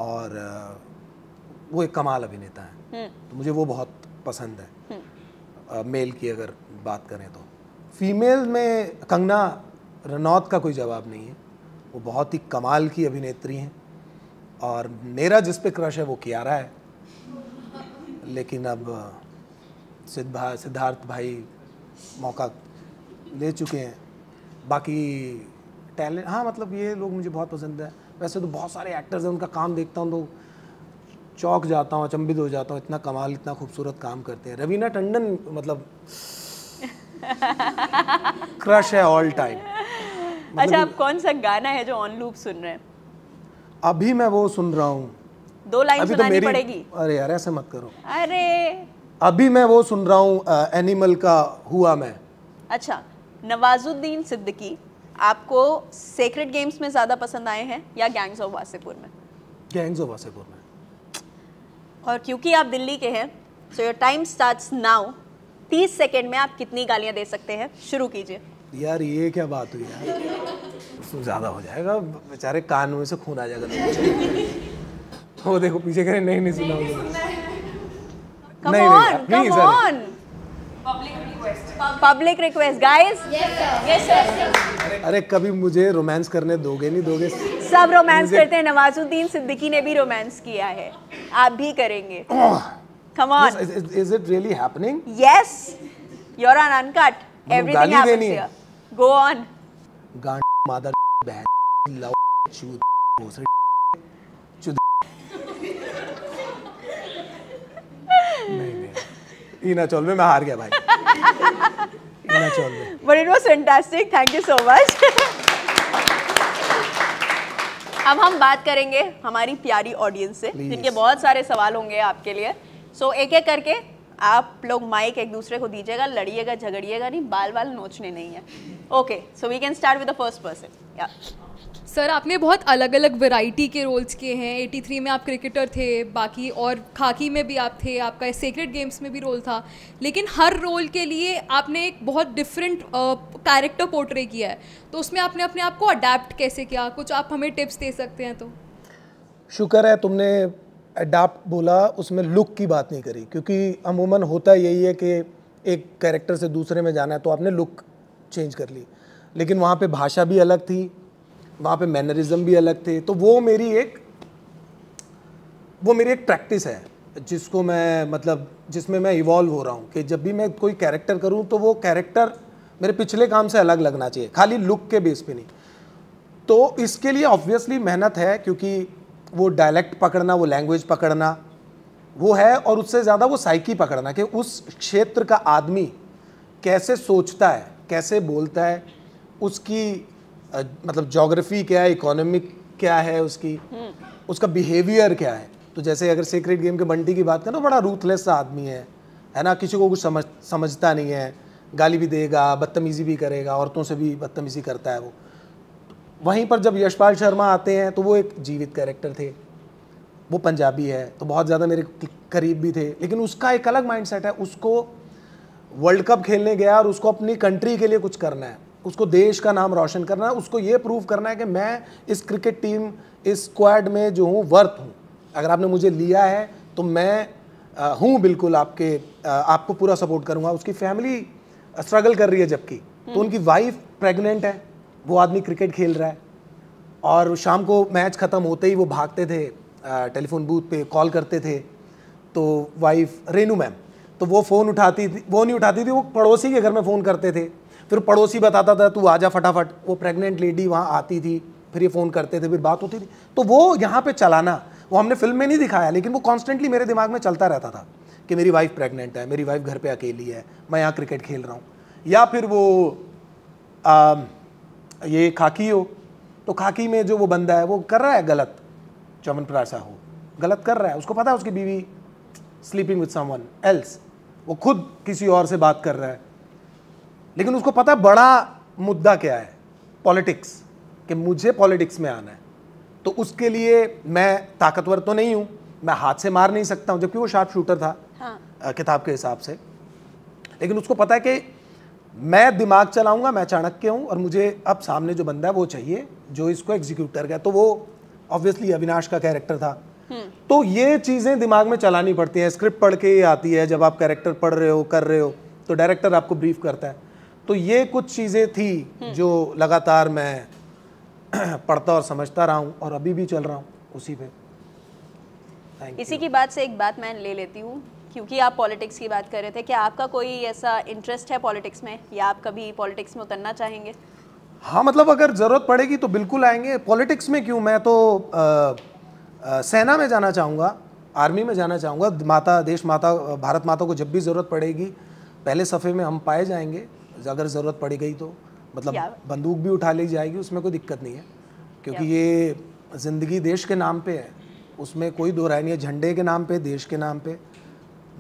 और वो एक कमाल अभिनेता है हम्म। तो मुझे वो बहुत पसंद है हम्म। मेल की अगर बात करें तो फीमेल में कंगना रनौत का कोई जवाब नहीं है वो बहुत ही कमाल की अभिनेत्री हैं और मेरा जिस पे क्रश है वो कियारा है लेकिन अब सिद्धा सिद्धार्थ भाई मौका ले चुके हैं बाकी टैलेंट हाँ मतलब ये लोग मुझे बहुत पसंद है वैसे तो बहुत सारे एक्टर्स हैं उनका काम देखता हूँ तो चौक जाता हूँ अचंबित हो जाता हूँ इतना कमाल इतना खूबसूरत काम करते हैं रवीना टंडन मतलब क्रश है ऑल टाइम मतलब अच्छा आप कौन सा गाना है जो ऑन लूप सुन रहे हैं अभी मैं वो सुन रहा हूँ दो लाइन तो सुनानी तो मेरी... पड़ेगी अरे यार ऐसे मत करो अरे अभी मैं वो सुन रहा हूँ एनिमल का हुआ मैं अच्छा नवाजुद्दीन सिद्दकी आपको सेक्रेट गेम्स में ज़्यादा पसंद आए हैं या गैंग्स ऑफ वासेपुर में गैंग्स ऑफ वासेपुर में और क्योंकि आप दिल्ली के हैं so your time starts now 30 second में आप कितनी गालियां दे सकते हैं शुरू कीजिए यार ये क्या बात हुई यार उसमें ज़्यादा हो जाएगा बेचारे कान में से खून आ जाएगा वो देखो पीछे करें नहीं नहीं सुना नहीं नहीं please public request guys yes sir अरे कभी मुझे रोमांस करने दोगे नहीं दोगे सब रोमांस करते हैं नवाजुद्दीन सिद्दीकी ने भी रोमांस किया है आप भी करेंगे oh। Come on. Yes, is, is, is it really happening? Yes. You're on uncut. Go on गांड मादर बहन लव चूत भोसड़ी चूद नहीं नहीं इना चल में मैं हार गया भाई इना चल में but it was fantastic thank you so much अब हम बात करेंगे हमारी प्यारी ऑडियंस से जिनके बहुत सारे सवाल होंगे आपके लिए सो so, एक एक करके आप लोग माइक एक दूसरे को दीजिएगा लड़िएगा झगड़िएगा नहीं बाल बाल नोचने नहीं है okay so we can start with the first person या सर आपने बहुत अलग अलग वैरायटी के रोल्स किए हैं 83 में आप क्रिकेटर थे बाकी और खाकी में भी आप थे आपका सीक्रेट गेम्स में भी रोल था लेकिन हर रोल के लिए आपने एक बहुत डिफरेंट कैरेक्टर पोर्ट्रे किया है तो उसमें आपने अपने आप को अडेप्ट कैसे किया कुछ आप हमें टिप्स दे सकते हैं तो शुक्र है तुमने अडाप्ट बोला उसमें लुक की बात नहीं करी क्योंकि अमूमन होता यही है कि एक कैरेक्टर से दूसरे में जाना है तो आपने लुक चेंज कर ली लेकिन वहाँ पे भाषा भी अलग थी वहाँ पे मैनरिज्म भी अलग थे तो वो मेरी एक वो मेरी एक प्रैक्टिस है जिसको मैं मतलब जिसमें मैं इवॉल्व हो रहा हूँ कि जब भी मैं कोई कैरेक्टर करूँ तो वो कैरेक्टर मेरे पिछले काम से अलग लगना चाहिए खाली लुक के बेस पे नहीं तो इसके लिए ऑब्वियसली मेहनत है क्योंकि वो डायलैक्ट पकड़ना वो लैंग्वेज पकड़ना वो है और उससे ज़्यादा वो साइकी पकड़ना कि उस क्षेत्र का आदमी कैसे सोचता है कैसे बोलता है उसकी आ, मतलब जोग्राफी क्या है इकोनॉमिक क्या है उसकी हम्म। उसका बिहेवियर क्या है तो जैसे अगर सीक्रेट गेम के बंटी की बात करें तो बड़ा रूथलेस आदमी है है ना किसी को कुछ समझ समझता नहीं है गाली भी देगा बदतमीज़ी भी करेगा औरतों से भी बदतमीज़ी करता है वो वहीं पर जब यशपाल शर्मा आते हैं तो वो एक जीवित कैरेक्टर थे वो पंजाबी है तो बहुत ज़्यादा मेरे करीब भी थे लेकिन उसका एक अलग माइंडसेट है उसको वर्ल्ड कप खेलने गया और उसको अपनी कंट्री के लिए कुछ करना है उसको देश का नाम रोशन करना है उसको ये प्रूव करना है कि मैं इस क्रिकेट टीम इस स्क्वाड में जो हूँ वर्थ हूँ अगर आपने मुझे लिया है तो मैं हूँ बिल्कुल आपके आ, आपको पूरा सपोर्ट करूँगा उसकी फैमिली स्ट्रगल कर रही है जबकि तो हम्म। उनकी वाइफ प्रेग्नेंट है वो आदमी क्रिकेट खेल रहा है और शाम को मैच ख़त्म होते ही वो भागते थे टेलीफोन बूथ पे कॉल करते थे तो वाइफ रेनू मैम तो वो फ़ोन उठाती थी वो नहीं उठाती थी वो पड़ोसी के घर में फ़ोन करते थे फिर पड़ोसी बताता था तू आ जा फटाफट वो प्रेग्नेंट लेडी वहाँ आती थी फिर ये फ़ोन करते थे फिर बात होती थी तो वो यहाँ पर चलाना वो हमने फिल्म में नहीं दिखाया लेकिन वो कॉन्स्टेंटली मेरे दिमाग में चलता रहता था कि मेरी वाइफ प्रेग्नेंट है मेरी वाइफ घर पर अकेली है मैं यहाँ क्रिकेट खेल रहा हूँ या फिर वो आ, ये खाकी हो तो खाकी में जो वो बंदा है वो कर रहा है गलत चमन प्रासा हो गलत कर रहा है उसको पता है उसकी बीवी स्लीपिंग विद समवन एल्स वो खुद किसी और से बात कर रहा है लेकिन उसको पता बड़ा मुद्दा क्या है पॉलिटिक्स कि मुझे पॉलिटिक्स में आना है तो उसके लिए मैं ताकतवर तो नहीं हूँ मैं हाथ से मार नहीं सकता हूँ जबकि वो शार्प शूटर था हाँ। किताब के हिसाब से लेकिन उसको पता है कि मैं दिमाग चलाऊंगा मैं चाणक्य हूं और मुझे अब सामने जो बंदा है वो चाहिए जो इसको एग्जीक्यूट कर गया तो वो ऑब्वियसली अविनाश का कैरेक्टर था हम्म। तो ये चीज़ें दिमाग में चलानी पड़ती हैं स्क्रिप्ट पढ़ के ही आती है जब आप कैरेक्टर पढ़ रहे हो कर रहे हो तो डायरेक्टर आपको ब्रीफ करता है तो ये कुछ चीज़ें थी हम्म। जो लगातार मैं पढ़ता और समझता रहा हूँ और अभी भी चल रहा हूँ उसी पे इसी की बात से एक बात मैं ले लेती हूँ क्योंकि आप पॉलिटिक्स की बात कर रहे थे क्या आपका कोई ऐसा इंटरेस्ट है पॉलिटिक्स में या आप कभी पॉलिटिक्स में उतरना चाहेंगे हाँ मतलब अगर ज़रूरत पड़ेगी तो बिल्कुल आएंगे पॉलिटिक्स में क्यों मैं तो आ, आ, सेना में जाना चाहूँगा आर्मी में जाना चाहूँगा माता देश माता भारत माता को जब भी ज़रूरत पड़ेगी पहले सफ़े में हम पाए जाएंगे अगर ज़रूरत पड़ गई तो मतलब बंदूक भी उठा ली जाएगी उसमें कोई दिक्कत नहीं है क्योंकि ये ज़िंदगी देश के नाम पे है उसमें कोई दो राय नहीं है झंडे के नाम पे देश के नाम पे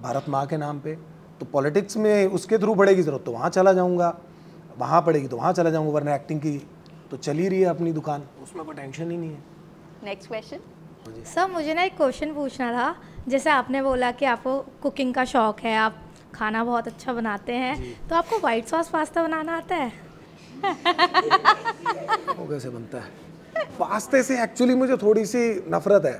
भारत माँ के नाम पे तो पॉलिटिक्स में उसके थ्रू पड़ेगी ज़रूरत तो वहाँ चला जाऊँगा वहाँ पड़ेगी तो वहाँ चला जाऊँगा वरना एक्टिंग की तो चल ही रही है अपनी दुकान उसमें कोई टेंशन ही नहीं है नेक्स्ट क्वेश्चन हाँ सर मुझे ना एक क्वेश्चन पूछना था जैसे आपने बोला कि आपको कुकिंग का शौक है आप खाना बहुत अच्छा बनाते हैं तो आपको व्हाइट सॉस पास्ता बनाना आता है वो कैसे बनता है पास्ते से एक्चुअली मुझे थोड़ी सी नफरत है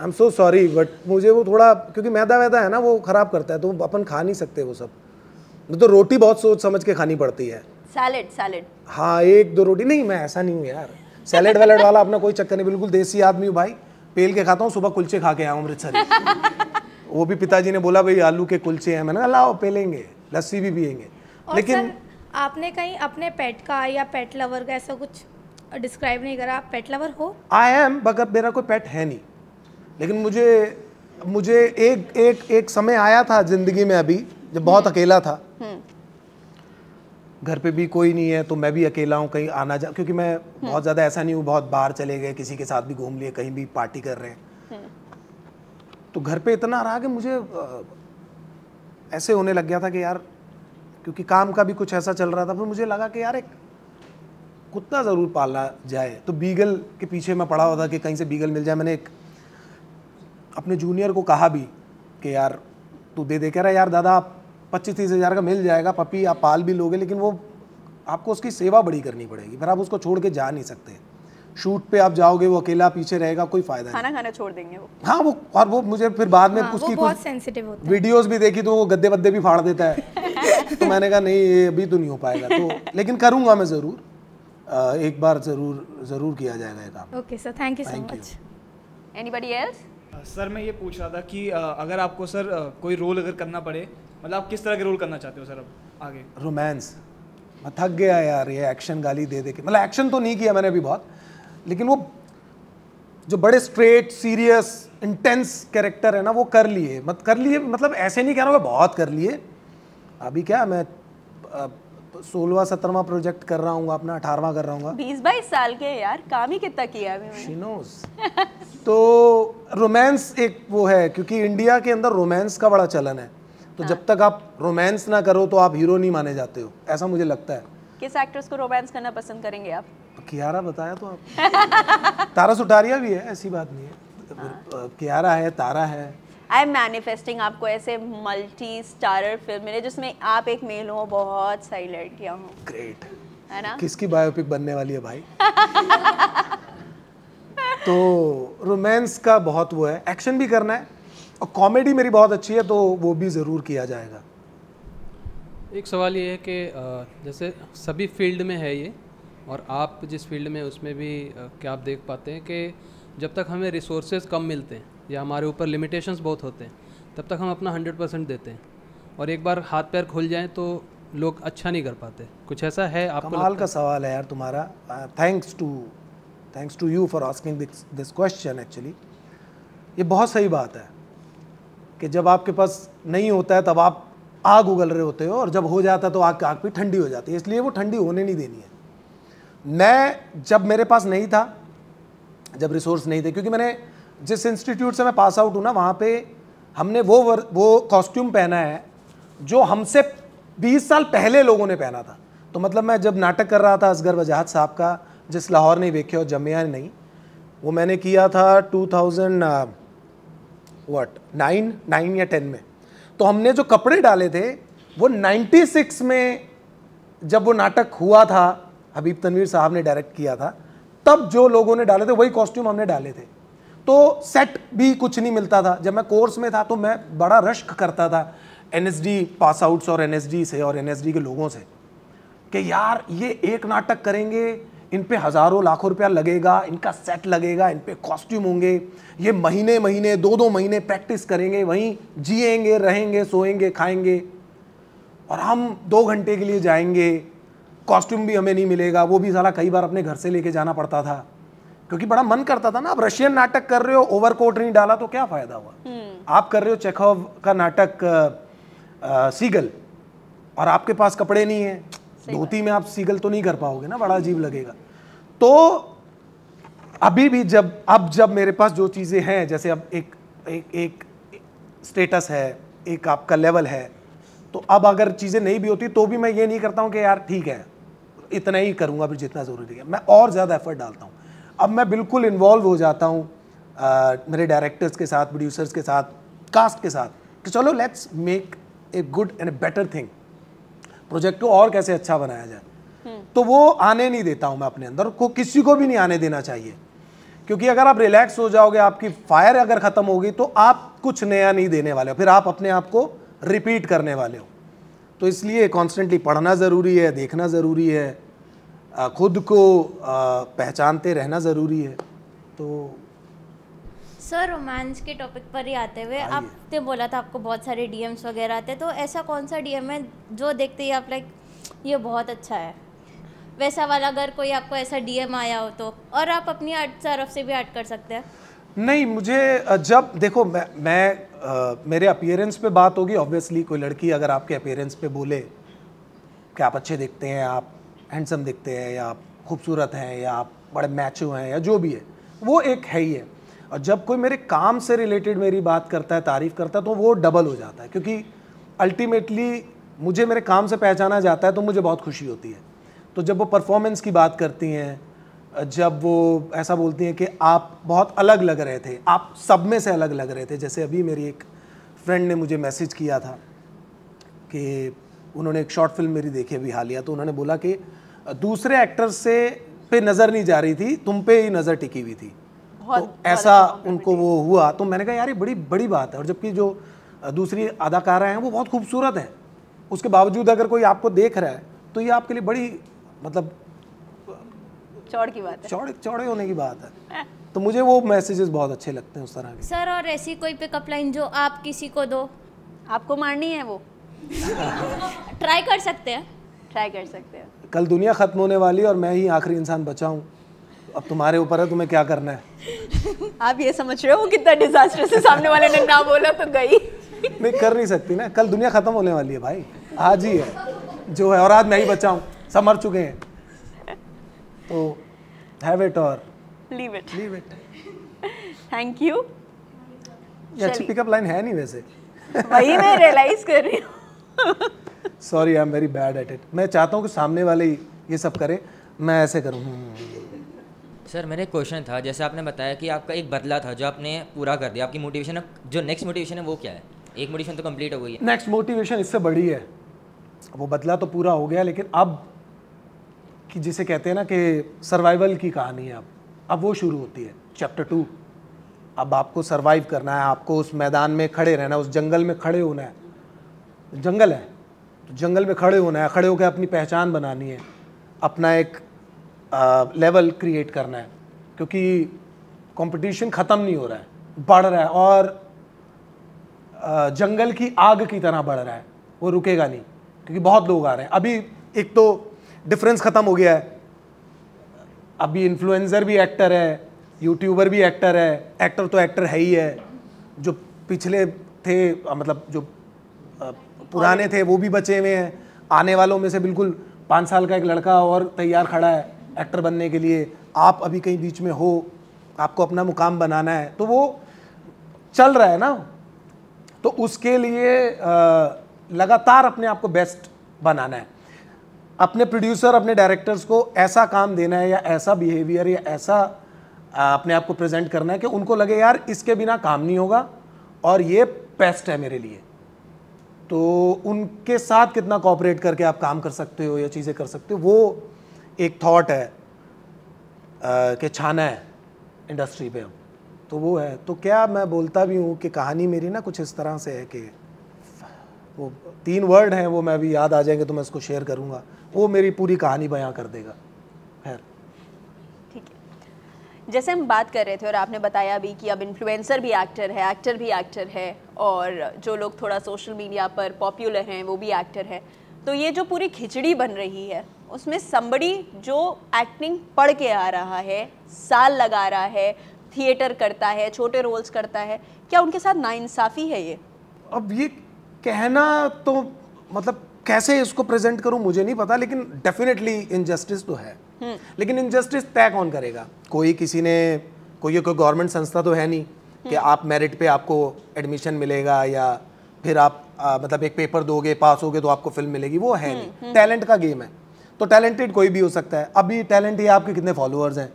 I am so sorry but मुझे वो थोड़ा क्योंकि मैदा वैदा है ना वो ख़राब करता है तो अपन खा नहीं सकते वो सब तो रोटी बहुत सोच समझ के खानी पड़ती है सैलेड सैलेड हाँ एक दो रोटी नहीं मैं ऐसा नहीं हूँ यार सैलेड वैलेड वाला अपना कोई चक्कर नहीं बिल्कुल देसी आदमी हूँ भाई पेल के खाता हूँ सुबह कुलचे खा के आया हूँ अमृतसर वो भी पिताजी ने बोला भाई आलू के कुलचे हैं मैंने लाओ पेलेंगे लस्सी भी पियेंगे लेकिन आपने कहीं अपने पेट का या पेट लवर का ऐसा कुछ डिस्क्राइब नहीं करा आप पेट लवर हो आई एम बगर मेरा कोई पेट है नहीं लेकिन मुझे मुझे एक एक एक समय आया था जिंदगी में अभी जब बहुत हम्म। अकेला था हम्म। घर पे भी कोई नहीं है तो मैं भी अकेला हूँ कहीं आना जा क्योंकि मैं हम्म। बहुत ज़्यादा ऐसा नहीं हूँ बहुत बाहर चले गए किसी के साथ भी घूम लिए कहीं भी पार्टी कर रहे हैं तो घर पे इतना रहा कि मुझे ऐसे होने लग गया था कि यार क्योंकि काम का भी कुछ ऐसा चल रहा था फिर मुझे लगा कि यार एक कुत्ता ज़रूर पाला जाए तो बीगल के पीछे मैं पड़ा हुआ था कि कहीं से बीगल मिल जाए मैंने एक अपने जूनियर को कहा भी कि यार तू दे दे कह रहा यार दादा आप पच्चीस तीस हज़ार का मिल जाएगा पपी आप पाल भी लोगे लेकिन वो आपको उसकी सेवा बड़ी करनी पड़ेगी फिर आप उसको छोड़ के जा नहीं सकते शूट पे आप जाओगे वो अकेला पीछे रहेगा कोई फायदा खाना नहीं। खाना छोड़ देंगे वो हाँ वो और वो मुझे फिर बाद में हाँ, उसकी बहुत सेंसिटिव होता वीडियोस भी देखी तो वो गद्दे बद्दे भी फाड़ देता है तो मैंने कहा नहीं ये अभी तो नहीं हो पाएगा तो लेकिन करूँगा मैं ज़रूर एक बार ज़रूर ज़रूर किया जाएगा ये काम okay sir thank you so much anybody else sir मैं ये पूछ रहा था कि आ, अगर आपको सर कोई रोल अगर करना पड़े मतलब आप किस तरह के रोल करना चाहते हो सर अब आगे रोमांस मैं थक गया यार ये एक्शन गाली दे दे के मतलब एक्शन तो नहीं किया मैंने अभी बहुत लेकिन वो जो बड़े स्ट्रेट सीरियस इंटेंस कैरेक्टर है ना वो कर लिए मत कर लिए मतलब ऐसे नहीं कह रहा हूँ बहुत कर लिए अभी क्या मैं सोलवा सत्रवा प्रोजेक्ट कर रहा हूँ अपना अठारवा कर रहा हूँ बीस बाईस साल के यार काम ही कितना किया है तो रोमांस एक वो है क्योंकि इंडिया के अंदर रोमांस का बड़ा चलन है तो हाँ। जब तक आप रोमांस ना करो तो आप हीरो नहीं माने जाते हो ऐसा मुझे लगता है किस एक्ट्रेस को रोमांस करना पसंद करेंगे आप कियारा बताया तो आप तारा सुटारिया भी है ऐसी बात नहीं है हाँ। कियारा है तारा है आई एम मैनिफेस्टिंग आपको ऐसे मल्टी स्टारर फिल्म मिले जिसमें आप एक मेल हो बहुत सही लड़कियाँ हो ग्रेट है ना किसकी बायोपिक बनने वाली है भाई तो रोमांस का बहुत वो है एक्शन भी करना है और कॉमेडी मेरी बहुत अच्छी है तो वो भी ज़रूर किया जाएगा एक सवाल ये है कि जैसे सभी फील्ड में है ये और आप जिस फील्ड में उसमें भी क्या आप देख पाते हैं कि जब तक हमें रिसोर्सेज कम मिलते हैं या हमारे ऊपर लिमिटेशंस बहुत होते हैं तब तक हम अपना हंड्रेड परसेंट देते हैं और एक बार हाथ पैर खुल जाएँ तो लोग अच्छा नहीं कर पाते कुछ ऐसा है आपको कमाल का सवाल है यार तुम्हारा thanks to thanks to you for asking this question actually ये बहुत सही बात है कि जब आपके पास नहीं होता है तब आप आग उगल रहे होते हो और जब हो जाता है तो आग आग भी ठंडी हो जाती है इसलिए वो ठंडी होने नहीं देनी है मैं जब मेरे पास नहीं था जब रिसोर्स नहीं थे क्योंकि मैंने जिस इंस्टीट्यूट से मैं पास आउट हूँ ना वहाँ पे हमने वो वर, वो कॉस्ट्यूम पहना है जो हमसे 20 साल पहले लोगों ने पहना था तो मतलब मैं जब नाटक कर रहा था असगर वजाहत साहब का जिस लाहौर नहीं देखे और जमिया नहीं वो मैंने किया था थाउजेंड वट नाइन नाइन या टेन में तो हमने जो कपड़े डाले थे वो 96 में जब वो नाटक हुआ था हबीब तनवीर साहब ने डायरेक्ट किया था तब जो लोगों ने डाले थे वही कॉस्ट्यूम हमने डाले थे तो सेट भी कुछ नहीं मिलता था जब मैं कोर्स में था तो मैं बड़ा रश्क करता था एन पास आउट्स और एन से और एन के लोगों से कि यार ये एक नाटक करेंगे इन पे हज़ारों लाखों रुपया लगेगा इनका सेट लगेगा इन पे कॉस्ट्यूम होंगे ये महीने महीने दो दो महीने प्रैक्टिस करेंगे वहीं जिएंगे रहेंगे सोएंगे खाएंगे और हम दो घंटे के लिए जाएंगे कॉस्ट्यूम भी हमें नहीं मिलेगा वो भी सारा कई बार अपने घर से लेके जाना पड़ता था क्योंकि बड़ा मन करता था ना आप रशियन नाटक कर रहे हो ओवरकोट नहीं डाला तो क्या फायदा हुआ हम्म। आप कर रहे हो चेखव का नाटक आ, सीगल और आपके पास कपड़े नहीं है धोती में आप सीगल तो नहीं कर पाओगे ना बड़ा अजीब लगेगा तो अभी भी जब अब जब मेरे पास जो चीज़ें हैं जैसे अब एक एक एक स्टेटस है एक आपका लेवल है तो अब अगर चीज़ें नहीं भी होती तो भी मैं ये नहीं करता हूं कि यार ठीक है इतना ही करूंगा फिर जितना ज़रूरी है मैं और ज़्यादा एफर्ट डालता हूँ अब मैं बिल्कुल इन्वॉल्व हो जाता हूँ मेरे डायरेक्टर्स के साथ प्रोड्यूसर्स के साथ कास्ट के साथ कि चलो let's make a good and a better thing project को और कैसे अच्छा बनाया जाए हम्म। तो वो आने नहीं देता हूँ मैं अपने अंदर को किसी को भी नहीं आने देना चाहिए क्योंकि अगर आप रिलैक्स हो जाओगे आपकी फायर अगर ख़त्म होगी तो आप कुछ नया नहीं देने वाले हो फिर आप अपने आप को रिपीट करने वाले हो तो इसलिए कॉन्स्टेंटली पढ़ना ज़रूरी है देखना ज़रूरी है खुद को पहचानते रहना ज़रूरी है तो सर रोमांस के टॉपिक पर ही आते हुए आपने बोला था आपको बहुत सारे डीएम्स वगैरह आते तो ऐसा कौन सा डीएम है जो देखते ही आप लाइक ये बहुत अच्छा है वैसा वाला अगर कोई आपको ऐसा डीएम आया हो तो और आप अपनी आर्ट तरफ से भी आर्ट कर सकते हैं नहीं मुझे जब देखो मैं मैं आ, मेरे अपियरेंस पे बात होगी ऑब्वियसली कोई लड़की अगर आपके अपियरेंस पे बोले कि आप अच्छे देखते हैं आप हैंडसम दिखते हैं या आप खूबसूरत हैं या आप बड़े मैचो हैं या जो भी है वो एक है ही है और जब कोई मेरे काम से रिलेटेड मेरी बात करता है तारीफ़ करता है तो वो डबल हो जाता है क्योंकि अल्टीमेटली मुझे मेरे काम से पहचाना जाता है तो मुझे बहुत खुशी होती है तो जब वो परफॉर्मेंस की बात करती हैं जब वो ऐसा बोलती हैं कि आप बहुत अलग लग रहे थे आप सब में से अलग लग रहे थे जैसे अभी मेरी एक फ्रेंड ने मुझे मैसेज किया था कि उन्होंने एक शॉर्ट फिल्म मेरी देखी अभी हालिया तो उन्होंने बोला कि दूसरे एक्टर्स से पे नज़र नहीं जा रही थी तुम पे ही नज़र टिकी हुई थी तो ऐसा उनको वो हुआ तो मैंने कहा यार ये बड़ी बड़ी बात है और जबकि जो दूसरी अदाकारा हैं वो बहुत खूबसूरत हैं उसके बावजूद अगर कोई आपको देख रहा है तो ये आपके लिए बड़ी मतलब चौड़ की बात है चौड़े चौड़े होने की बात है तो मुझे वो मैसेजेस बहुत अच्छे लगते हैं उस तरह के सर और ऐसी कोई पिकअप लाइन जो आप किसी को दो आपको मारनी है वो ट्राई कर सकते हैं ट्राई कर सकते हो कल दुनिया ख़त्म होने वाली और मैं ही आखिरी इंसान बचा हूँ अब तुम्हारे ऊपर है तुम्हें क्या करना है आप ये समझ रहे हो कितना डिजास्टर से सामने वाले ने ना बोला तो गई नहीं कर नहीं सकती ना कल दुनिया ख़त्म होने वाली है भाई आज ही है जो है और आज मैं ही बचा हूँ सब मर चुके हैं तो हैव इट और leave it leave it thank you ये अच्छी पिकअप लाइन है नहीं वैसे वही मैं रियलाइज कर रही हूँ sorry I am very bad at it मैं चाहता हूँ कि सामने वाले ये सब करें मैं ऐसे करूँ सर मेरा एक क्वेश्चन था जैसे आपने बताया कि आपका एक बदला था जो आपने पूरा कर दिया आपकी मोटिवेशन जो नेक्स्ट मोटिवेशन है वो क्या है एक मोटिवेशन तो कंप्लीट हो गई है नेक्स्ट मोटिवेशन इससे बड़ी है वो बदला तो पूरा हो गया लेकिन अब कि जिसे कहते हैं ना कि सर्वाइवल की कहानी है अब अब वो शुरू होती है चैप्टर टू अब आपको सर्वाइव करना है आपको उस मैदान में खड़े रहना है उस जंगल में खड़े होना है जंगल है तो जंगल में खड़े होना है खड़े होकर अपनी पहचान बनानी है अपना एक आ, लेवल क्रिएट करना है क्योंकि कंपटीशन ख़त्म नहीं हो रहा है बढ़ रहा है और आ, जंगल की आग की तरह बढ़ रहा है वो रुकेगा नहीं क्योंकि बहुत लोग आ रहे हैं अभी एक तो डिफरेंस ख़त्म हो गया है अभी इन्फ्लुएंसर भी एक्टर है यूट्यूबर भी एक्टर है एक्टर तो एक्टर है ही है जो पिछले थे मतलब जो पुराने थे वो भी बचे हुए हैं आने वालों में से बिल्कुल पाँच साल का एक लड़का और तैयार खड़ा है एक्टर बनने के लिए आप अभी कहीं बीच में हो आपको अपना मुकाम बनाना है तो वो चल रहा है ना तो उसके लिए लगातार अपने आप को बेस्ट बनाना है अपने प्रोड्यूसर अपने डायरेक्टर्स को ऐसा काम देना है या ऐसा बिहेवियर या ऐसा आ, अपने आप को प्रेजेंट करना है कि उनको लगे यार इसके बिना काम नहीं होगा और ये बेस्ट है मेरे लिए तो उनके साथ कितना कॉपरेट करके आप काम कर सकते हो या चीज़ें कर सकते हो वो एक थॉट है कि छाना है इंडस्ट्री पे अब तो वो है तो क्या मैं बोलता भी हूँ कि कहानी मेरी ना कुछ इस तरह से है कि वो तीन वर्ड हैं वो मैं अभी याद आ जाएंगे तो मैं इसको शेयर करूँगा वो मेरी पूरी कहानी बयां कर देगा खैर जैसे हम बात कर रहे थे और आपने बताया भी कि अब इन्फ्लुएंसर भी एक्टर है एक्टर भी एक्टर है और जो लोग थोड़ा सोशल मीडिया पर पॉपुलर हैं वो भी एक्टर है तो ये जो पूरी खिचड़ी बन रही है उसमें संबड़ी जो एक्टिंग पढ़ के आ रहा है साल लगा रहा है थिएटर करता है छोटे रोल्स करता है क्या उनके साथ नाइंसाफ़ी है ये अब ये कहना तो मतलब कैसे इसको प्रेजेंट करूं मुझे नहीं पता लेकिन डेफिनेटली इनजस्टिस तो है लेकिन इनजस्टिस तय कौन करेगा कोई किसी ने कोई कोई गवर्नमेंट संस्था तो है नहीं कि आप मेरिट पे आपको एडमिशन मिलेगा या फिर आप आ, मतलब एक पेपर दोगे पास होगे तो आपको फिल्म मिलेगी वो है नहीं टैलेंट हम्म, हम्म। का गेम है तो टैलेंटेड कोई भी हो सकता है अभी टैलेंट ये आपके कितने फॉलोअर्स हैं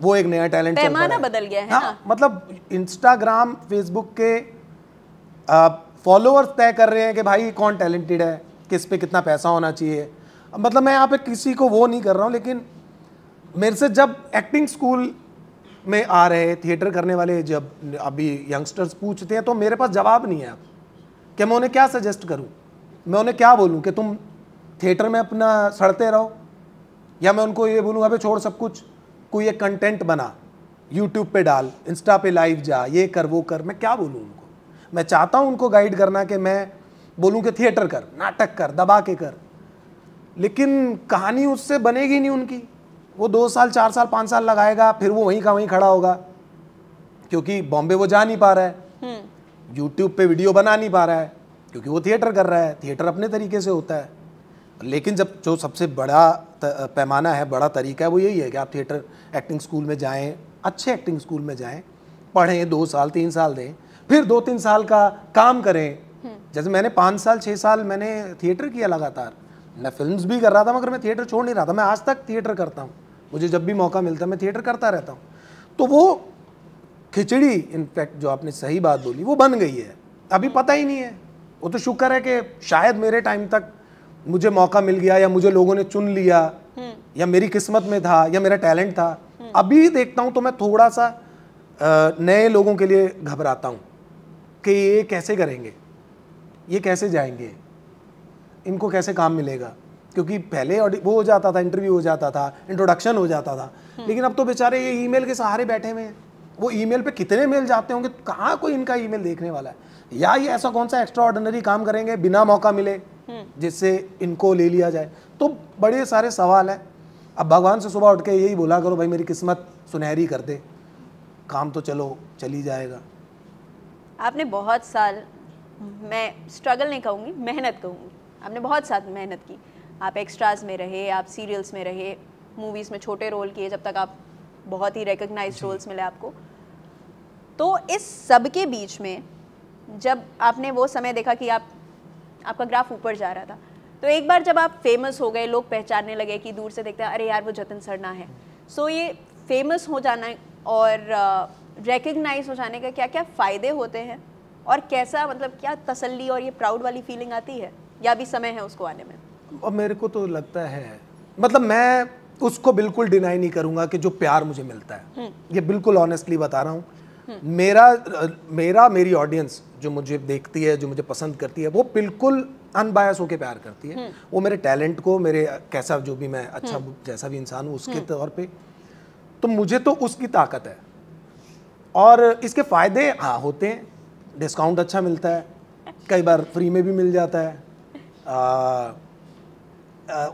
वो एक नया टैलेंट पैमाना बदल गया है हाँ, ना? मतलब इंस्टाग्राम फेसबुक के फॉलोअर्स तय कर रहे हैं कि भाई कौन टैलेंटेड है किस पे कितना पैसा होना चाहिए मतलब मैं यहाँ पे किसी को वो नहीं कर रहा हूँ लेकिन मेरे से जब एक्टिंग स्कूल में आ रहे थिएटर करने वाले जब अभी यंगस्टर्स पूछते हैं तो मेरे पास जवाब नहीं है कि मैं उन्हें क्या सजेस्ट करूँ मैं उन्हें क्या बोलूँ कि तुम थिएटर में अपना सड़ते रहो या मैं उनको ये बोलूँगा भाई छोड़ सब कुछ कोई एक कंटेंट बना यूट्यूब पे डाल इंस्टा पे लाइव जा ये कर वो कर मैं क्या बोलूँ उनको मैं चाहता हूँ उनको गाइड करना कि मैं बोलूँ कि थिएटर कर नाटक कर दबा के कर लेकिन कहानी उससे बनेगी नहीं उनकी वो दो साल चार साल पाँच साल लगाएगा फिर वो वहीं का वहीं खड़ा होगा क्योंकि बॉम्बे वो जा नहीं पा रहा है यूट्यूब हम्म। पे वीडियो बना नहीं पा रहा है क्योंकि वो थिएटर कर रहा है थिएटर अपने तरीके से होता है लेकिन जब जो सबसे बड़ा पैमाना है बड़ा तरीका है वो यही है कि आप थिएटर एक्टिंग स्कूल में जाएँ अच्छे एक्टिंग स्कूल में जाएँ पढ़ें दो साल तीन साल दें फिर दो तीन साल का काम करें हम्म। जैसे मैंने पाँच साल छः साल मैंने थिएटर किया लगातार मैं फिल्म भी कर रहा था मगर मैं थिएटर छोड़ नहीं रहा था मैं आज तक थिएटर करता हूँ मुझे जब भी मौका मिलता है मैं थिएटर करता रहता हूँ तो वो खिचड़ी इनफैक्ट जो आपने सही बात बोली वो बन गई है अभी पता ही नहीं है वो तो शुक्र है कि शायद मेरे टाइम तक मुझे मौका मिल गया या मुझे लोगों ने चुन लिया हम्म। या मेरी किस्मत में था या मेरा टैलेंट था हम्म। अभी देखता हूँ तो मैं थोड़ा सा नए लोगों के लिए घबराता हूँ कि ये कैसे करेंगे ये कैसे जाएंगे इनको कैसे काम मिलेगा क्योंकि पहले वो हो जाता था इंटरव्यू हो जाता था इंट्रोडक्शन हो जाता था हम्म। लेकिन अब तो बेचारे ये ईमेल के सहारे बैठे हुए हैं वो ईमेल पे कितने मेल जाते होंगे कहाँ कोई इनका ईमेल देखने वाला है या ये ऐसा कौन सा एक्स्ट्रा ऑर्डनरी काम करेंगे बिना मौका मिले हम्म। जिससे इनको ले लिया जाए तो बड़े सारे सवाल है अब भगवान से सुबह उठ के यही बोला करो भाई मेरी किस्मत सुनहरी कर दे काम तो चलो चली जाएगा आपने बहुत साल मैं स्ट्रगल नहीं कहूँगी मेहनत कहूँगी आपने बहुत साथ मेहनत की आप एक्स्ट्राज में रहे आप सीरियल्स में रहे मूवीज़ में छोटे रोल किए जब तक आप बहुत ही रिकग्नाइज रोल्स मिले आपको तो इस सब के बीच में जब आपने वो समय देखा कि आप आपका ग्राफ ऊपर जा रहा था तो एक बार जब आप फेमस हो गए लोग पहचानने लगे कि दूर से देखते हैं अरे यार वो जतन सरना है सो ये फेमस हो जाना और रिकग्नाइज हो जाने का क्या क्या फ़ायदे होते हैं और कैसा मतलब क्या तसल्ली और ये प्राउड वाली फीलिंग आती है या भी समय है उसको आने में अब मेरे को तो लगता है मतलब मैं उसको बिल्कुल डिनाई नहीं करूंगा कि जो प्यार मुझे मिलता है हम्म। ये बिल्कुल ऑनेस्टली बता रहा हूँ हम्म। मेरा मेरा मेरी ऑडियंस जो मुझे देखती है जो मुझे पसंद करती है वो बिल्कुल अनबायस होकर प्यार करती है हम्म। वो मेरे टैलेंट को मेरे कैसा जो भी मैं अच्छा जैसा भी इंसान हूँ उसके तौर पे तो मुझे तो उसकी ताकत है और इसके फ़ायदे हाँ होते हैं डिस्काउंट अच्छा मिलता है कई बार फ्री में भी मिल जाता है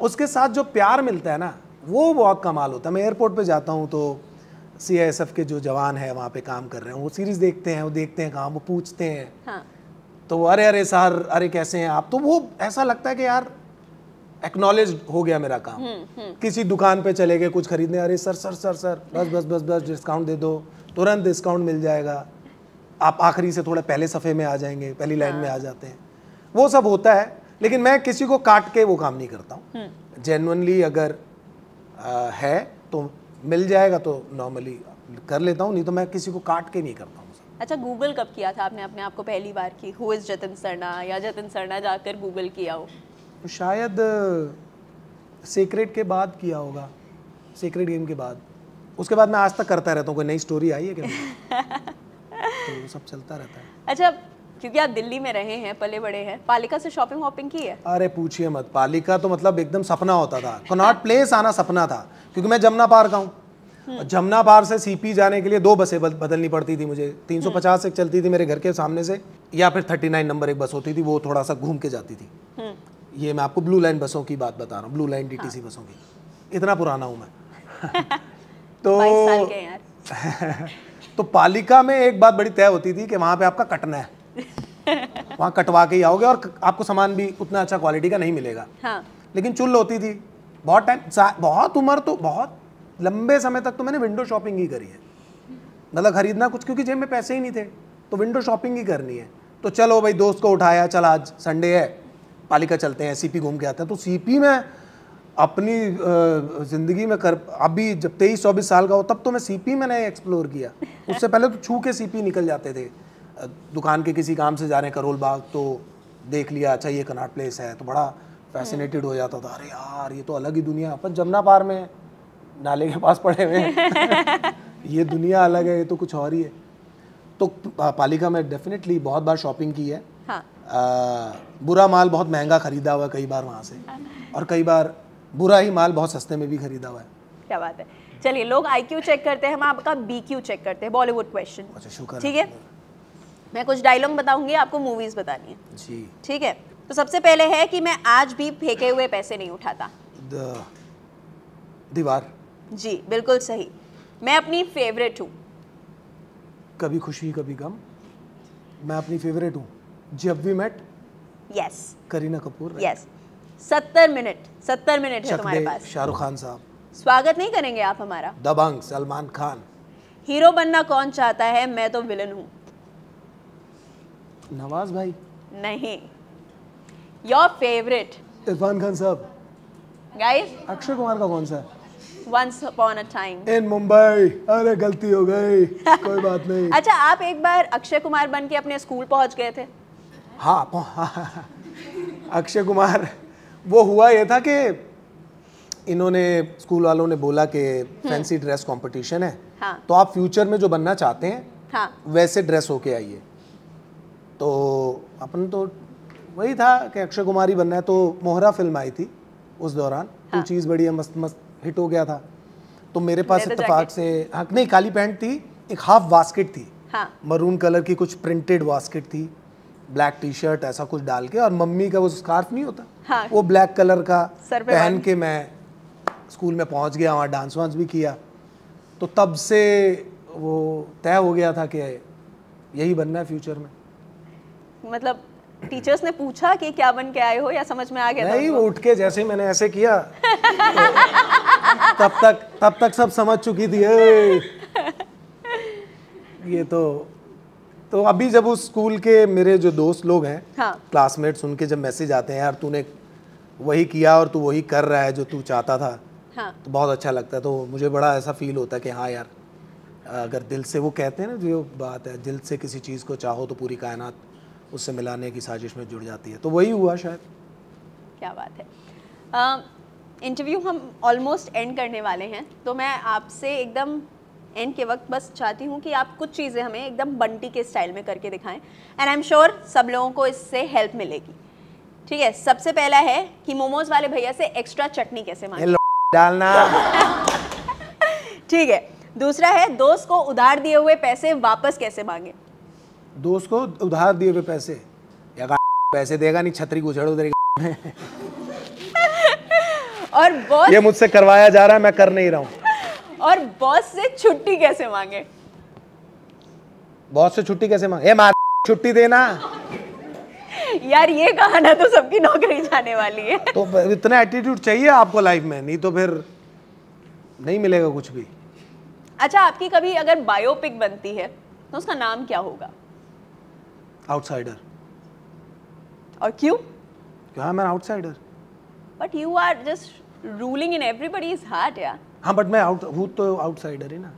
उसके साथ जो प्यार मिलता है ना वो बहुत कमाल होता है मैं एयरपोर्ट पे जाता हूँ तो सी के जो जवान है वहाँ पे काम कर रहे हैं वो सीरीज़ देखते हैं वो देखते हैं कहाँ वो पूछते हैं हाँ। तो अरे अरे सर अरे कैसे हैं आप तो वो ऐसा लगता है कि यार एक्नॉलेज हो गया मेरा काम हुँ, हम्म, हुँ. हम्म। किसी दुकान पे चले गए कुछ खरीदने अरे सर सर सर सर बस बस बस बस डिस्काउंट दे दो तुरंत डिस्काउंट मिल जाएगा आप आखिरी से थोड़ा पहले सफ़े में आ जाएंगे पहली लाइन हाँ। में आ जाते हैं वो सब होता है लेकिन मैं किसी को काट के वो काम नहीं करता हूँ जेनवनली हम्म। अगर आ, है तो मिल जाएगा तो नॉर्मली कर लेता हूँ नहीं तो मैं किसी को काट के नहीं करता हूँ अच्छा गूगल कब किया था आपने अपने आप को पहली बार की हु इज़ जतिन सरना या जतिन सरना जाकर गूगल किया हो शायद सीक्रेट के बाद किया होगा सीक्रेट गेम के बाद उसके बाद मैं आज तक करता रहता हूँ कोई नई स्टोरी आई है क्या तो सब चलता रहता है अच्छा क्योंकि आप दिल्ली में रहे हैं पले बड़े हैं पालिका से शॉपिंग वॉपिंग की है अरे पूछिए मत पालिका तो मतलब एकदम सपना होता था कनॉट प्लेस आना सपना था क्योंकि मैं जमुना पार्क आऊँ हम्म। जमुना पार से सीपी जाने के लिए दो बसें बदलनी पड़ती थी मुझे 350 हम्म। एक चलती थी मेरे घर के सामने से या फिर 39 नंबर एक बस होती थी वो थोड़ा सा घूम के जाती थी हम्म। ये मैं आपको ब्लू लाइन बसों की बात बता रहा हूँ ब्लू लाइन डी हाँ। बसों की इतना पुराना हूँ मैं तो तो पालिका में एक बात बड़ी तय होती थी कि वहाँ पे आपका कटना है वहाँ कटवा के ही आओगे और आपको सामान भी उतना अच्छा क्वालिटी का नहीं मिलेगा हाँ। लेकिन चुल्ल होती थी बहुत टाइम बहुत उम्र तो बहुत लंबे समय तक तो मैंने विंडो शॉपिंग ही करी है मतलब खरीदना कुछ क्योंकि जेब में पैसे ही नहीं थे तो विंडो शॉपिंग ही करनी है तो चलो भाई दोस्त को उठाया चल आज संडे है पालिका चलते हैं सीपी घूम के आते हैं तो सीपी में अपनी ज़िंदगी में कर अभी जब तेईस चौबीस साल का हो तब तो मैं सीपी नहीं एक्सप्लोर किया उससे पहले तो छू के सीपी निकल जाते थे दुकान के किसी काम से जा रहे हैं करोल बाग तो देख लिया अच्छा ये कनाट प्लेस है तो बड़ा फैसिनेटेड हो जाता था अरे यार ये तो अलग ही दुनिया अपन जमुना पार में नाले के पास पड़े हुए हैं ये दुनिया अलग है ये तो कुछ और ही है तो पालिका में डेफिनेटली बहुत बार शॉपिंग की है हाँ। आ, बुरा माल बहुत महंगा खरीदा हुआ कई बार वहाँ से और कई बार बुरा ही माल बहुत सस्ते में भी खरीदा हुआ है क्या बात है चलिए लोग आई क्यू चेक करते हैं हम आपका बी क्यू चेक करते हैं बॉलीवुड क्वेश्चन अच्छा ठीक है मैं कुछ डायलॉग बताऊंगी आपको मूवीज बतानी है जी ठीक है तो सबसे पहले है कि मैं आज भी फेंके हुए पैसे नहीं उठाता दीवार जी बिल्कुल सही मैं अपनी फेवरेट हूँ कभी खुशी कभी गम मैं अपनी फेवरेट हूँ जब भी met yes Kareena Kapoor yes सत्तर मिनट सत्तर मिनट है तुम्हारे पास शाहरुख खान साहब स्वागत नहीं करेंगे आप हमारा दबंग सलमान खान हीरो बनना कौन चाहता है मैं तो विलन हूँ नवाज भाई नहीं योर फेवरेट इरफान खान साहब गाइस अक्षय कुमार का कौन सा once upon a time in Mumbai अरे गलती हो गई कोई बात नहीं अच्छा आप एक बार अक्षय कुमार बन के अपने स्कूल पहुंच गए थे हाँ, हाँ, हाँ, हाँ अक्षय कुमार वो हुआ ये था कि इन्होंने स्कूल वालों ने बोला कि फैंसी ड्रेस कंपटीशन है हाँ. तो आप फ्यूचर में जो बनना चाहते हैं हाँ. वैसे ड्रेस होके आइए तो अपन तो वही था कि अक्षय कुमार ही बनना है तो मोहरा फिल्म आई थी उस दौरान हाँ। चीज़ बढ़िया मस्त मस्त हिट हो गया था तो मेरे पास तो इतफाक से हाँ नहीं काली पैंट थी एक हाफ वास्केट थी हाँ। मरून कलर की कुछ प्रिंटेड वास्केट थी ब्लैक टी शर्ट ऐसा कुछ डाल के और मम्मी का वो स्कार्फ नहीं होता हाँ। वो ब्लैक कलर का पहन के मैं स्कूल में पहुंच गया वहाँ डांस वांस भी किया तो तब से वो तय हो गया था कि यही बनना है फ्यूचर में मतलब टीचर्स ने पूछा कि क्या बन के आए हो या समझ में आ गया नहीं वो उठ के जैसे मैंने ऐसे किया तब तक तब तक सब समझ चुकी थी ये तो तो अभी जब उस स्कूल के मेरे जो दोस्त लोग हैं हाँ। क्लासमेट्स उनके जब मैसेज आते हैं यार तूने वही किया और तू वही कर रहा है जो तू चाहता था हाँ। तो बहुत अच्छा लगता है तो मुझे बड़ा ऐसा फील होता है कि हाँ यार अगर दिल से वो कहते हैं ना जो बात है दिल से किसी चीज़ को चाहो तो पूरी कायनात उससे मिलाने की साजिश में जुड़ जाती है तो वही हुआ शायद क्या बात है इंटरव्यू हम ऑलमोस्ट एंड करने वाले हैं तो मैं आपसे एकदम एंड के वक्त बस चाहती हूँ कि आप कुछ चीज़ें हमें एकदम बंटी के स्टाइल में करके दिखाएं एंड आई एम श्योर सब लोगों को इससे हेल्प मिलेगी ठीक है सबसे पहला है कि मोमोज वाले भैया से एक्स्ट्रा चटनी कैसे मांगे डालना ठीक है दूसरा है दोस्त को उधार दिए हुए पैसे वापस कैसे मांगे दोस्त को उधार दिए हुए पैसे या पैसे देगा नहीं छतरी को छेड़ो और बॉस ये मुझसे करवाया जा रहा है मैं कर नहीं रहा हूँ और बॉस से छुट्टी कैसे मांगे बॉस से छुट्टी कैसे मांगे मार छुट्टी देना यार ये कहाना तो सबकी नौकरी जाने वाली है तो इतना एटीट्यूड चाहिए आपको लाइफ में नहीं तो फिर नहीं मिलेगा कुछ भी अच्छा आपकी कभी अगर बायोपिक बनती है तो उसका नाम क्या होगा आउटसाइडर और क्यों आई मैं outsider but you are just ruling in everybody's heart यार हां बट मैं आउट हूं तो आउटसाइडर है ना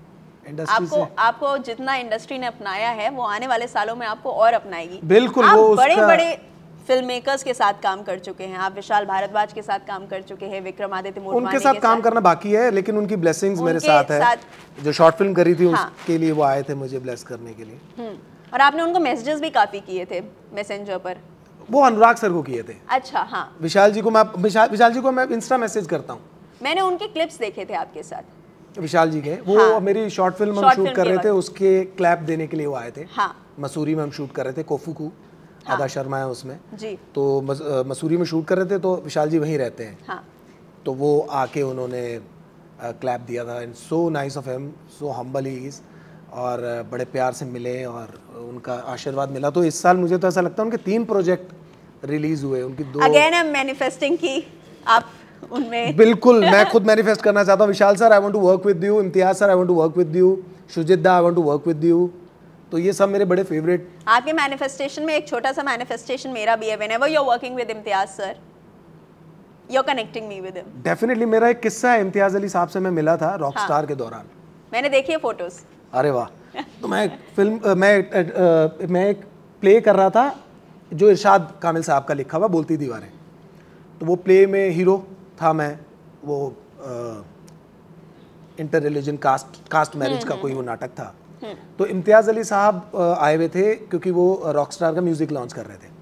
आपको से। आपको जितना इंडस्ट्री ने अपनाया है वो आने वाले सालों में आपको और अपनाएगी बिल्कुल आप वो बड़े उसका... बड़े फिल्म मेकर्स के साथ काम कर चुके हैं आप विशाल भारद्वाज के साथ काम कर चुके हैं विक्रमादित्य मोटवानी उनके साथ के काम करना बाकी है लेकिन उनकी ब्लेसिंग्स मेरे साथ, साथ है जो शॉर्ट फिल्म करी थी हाँ। उसके लिए वो आए थे मुझे ब्लेस करने के लिए हम्म। और आपने उनको मैसेजेस भी काफ़ी किए थे मैसेंजर पर वो अनुराग सर को किए थे अच्छा हाँ विशाल जी को मैं विशाल विशाल जी को मैं इंस्टा मैसेज करता हूँ मैंने उनके क्लिप्स देखे थे आपके साथ विशाल जी के वो हाँ, मेरी शॉर्ट फिल्म हम शूट कर रहे थे उसके क्लैप देने के लिए वो आए थे हाँ, मसूरी में हम शूट कर रहे थे कोफुकू हाँ, आदा शर्मा है उसमें जी तो मस, मसूरी में शूट कर रहे थे तो विशाल जी वहीं रहते हैं हाँ, तो वो आके उन्होंने क्लैप दिया था and so nice of him so humble he is और बड़े प्यार से मिले और उनका आशीर्वाद मिला तो इस साल मुझे तो ऐसा लगता है उनके तीन प्रोजेक्ट रिलीज हुए उनकी दो अगेन आई एम मैनिफेस्टिंग की आप उनमें बिल्कुल मैं खुद मैनिफेस्ट करना चाहता हूँ Vishal sir I want to work with you Imtiaz sir I want to work with you Sujit da I want to work with you तो ये सब मेरे बड़े फेवरेट आपके मैनिफेस्टेशन में एक छोटा सा मैनिफेस्टेशन मेरा भी है whenever you are working with Imtiaz sir you are connecting me with him definitely मेरा एक किस्सा है इम्तियाज अली साहब से मैं मिला था रॉकस्टार हाँ. के दौरान मैंने देखी है फोटोज अरे वाह तो मैं फिल्म मैं मैं एक प्ले कर रहा था जो इरशाद कामिल साहब का लिखा हुआ बोलती दीवारें तो वो प्ले में हीरो था मैं वो inter religion caste caste marriage का हम्म। कोई वो नाटक था हम्म। तो इम्तियाज़ अली साहब आए हुए थे क्योंकि वो रॉक स्टार का म्यूज़िक लॉन्च कर रहे थे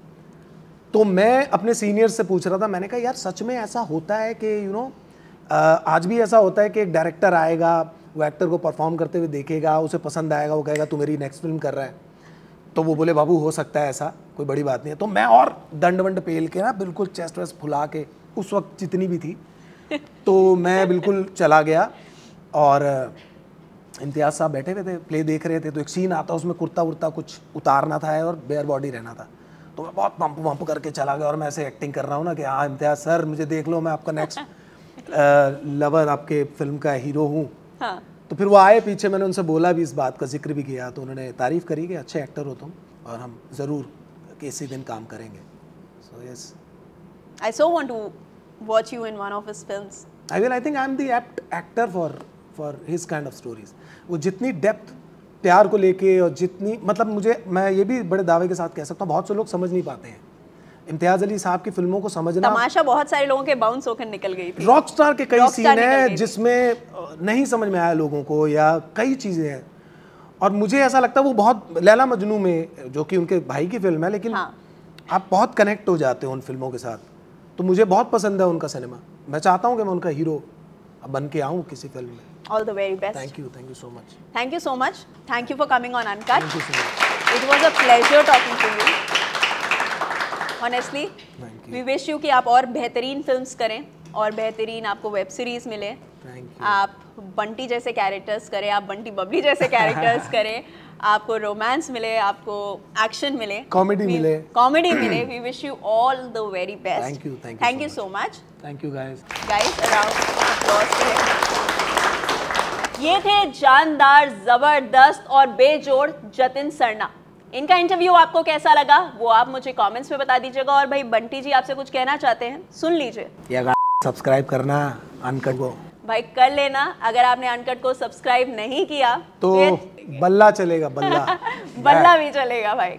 तो मैं अपने सीनियर से पूछ रहा था मैंने कहा यार सच में ऐसा होता है कि यू नो आज भी ऐसा होता है कि एक डायरेक्टर आएगा वो एक्टर को परफॉर्म करते हुए देखेगा उसे पसंद आएगा वो कहेगा तू मेरी नेक्स्ट फिल्म कर रहा है तो वो बोले बाबू हो सकता है ऐसा कोई बड़ी बात नहीं है तो मैं और दंड वंड पेल के ना बिल्कुल चेस्ट वेस्ट फुला के उस वक्त जितनी भी थी तो मैं बिल्कुल चला गया और इम्तियाज साहब बैठे हुए थे प्ले देख रहे थे तो एक सीन आता उसमें कुर्ता वुर्ता कुछ उतारना था और बेयर बॉडी रहना था तो मैं बहुत पंप वंप करके चला गया और मैं ऐसे एक्टिंग कर रहा हूँ ना कि हाँ इम्तियाज सर मुझे देख लो मैं आपका नेक्स्ट लवर आपके फिल्म का हीरो हूँ हाँ। तो फिर वो आए पीछे मैंने उनसे बोला भी इस बात का जिक्र भी किया तो उन्होंने तारीफ करी कि अच्छे एक्टर हो तुम और हम ज़रूर इसी दिन काम करेंगे so yes I so want to you in one of his films I will I think I am the apt actor for for his kind of stories वो जितनी डेप्थ प्यार को लेके और जितनी मतलब मुझे मैं ये भी बड़े दावे के साथ कह सकता हूँ बहुत से लोग समझ नहीं पाते हैं इम्तियाज अली साहब की फिल्मों को समझना तमाशा बहुत सारे लोगों के बाउंस होकर निकल गई थी रॉक स्टार के कई सीन हैं जिसमें नहीं समझ में आया लोगों को या कई चीज़ें हैं और मुझे ऐसा लगता है वो बहुत लैला मजनू में जो कि उनके भाई की फिल्म है लेकिन हाँ। आप बहुत कनेक्ट हो जाते हो उन फिल्मों के साथ तो मुझे बहुत पसंद है उनका सिनेमा मैं चाहता हूँ कि मैं उनका हीरो बन के आऊँ किसी फिल्म में All the very best. Thank you. Thank you so much. Thank you so much. Thank you for coming on Uncut. Thank you so much. It was a pleasure talking to you. Honestly we wish you कि आप और बेहतरीन films करें और बेहतरीन आपको web series मिले आप बंटी जैसे कैरेक्टर्स करें आप बंटी बबली जैसे कैरेक्टर्स करें आपको रोमांस मिले आपको एक्शन मिले कॉमेडी मिले कॉमेडी मिले we wish you all the very best thank you thank you so much thank you guys guys ये थे जानदार जबरदस्त और बेजोड़ जतिन सरना इनका इंटरव्यू आपको कैसा लगा वो आप मुझे कमेंट्स में बता दीजिएगा और भाई बंटी जी आपसे कुछ कहना चाहते हैं सुन लीजिए सब्सक्राइब करना अनकट को भाई कर लेना अगर आपने अनकट को सब्सक्राइब नहीं किया तो बल्ला चलेगा बल्ला बल्ला भी चलेगा भाई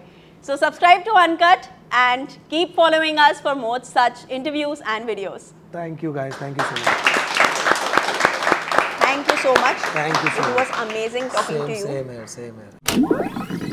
so subscribe to uncut and keep following us for more such interviews and videos thank you guys thank you so much thank you so much thank you so much it was amazing talking to you same here same here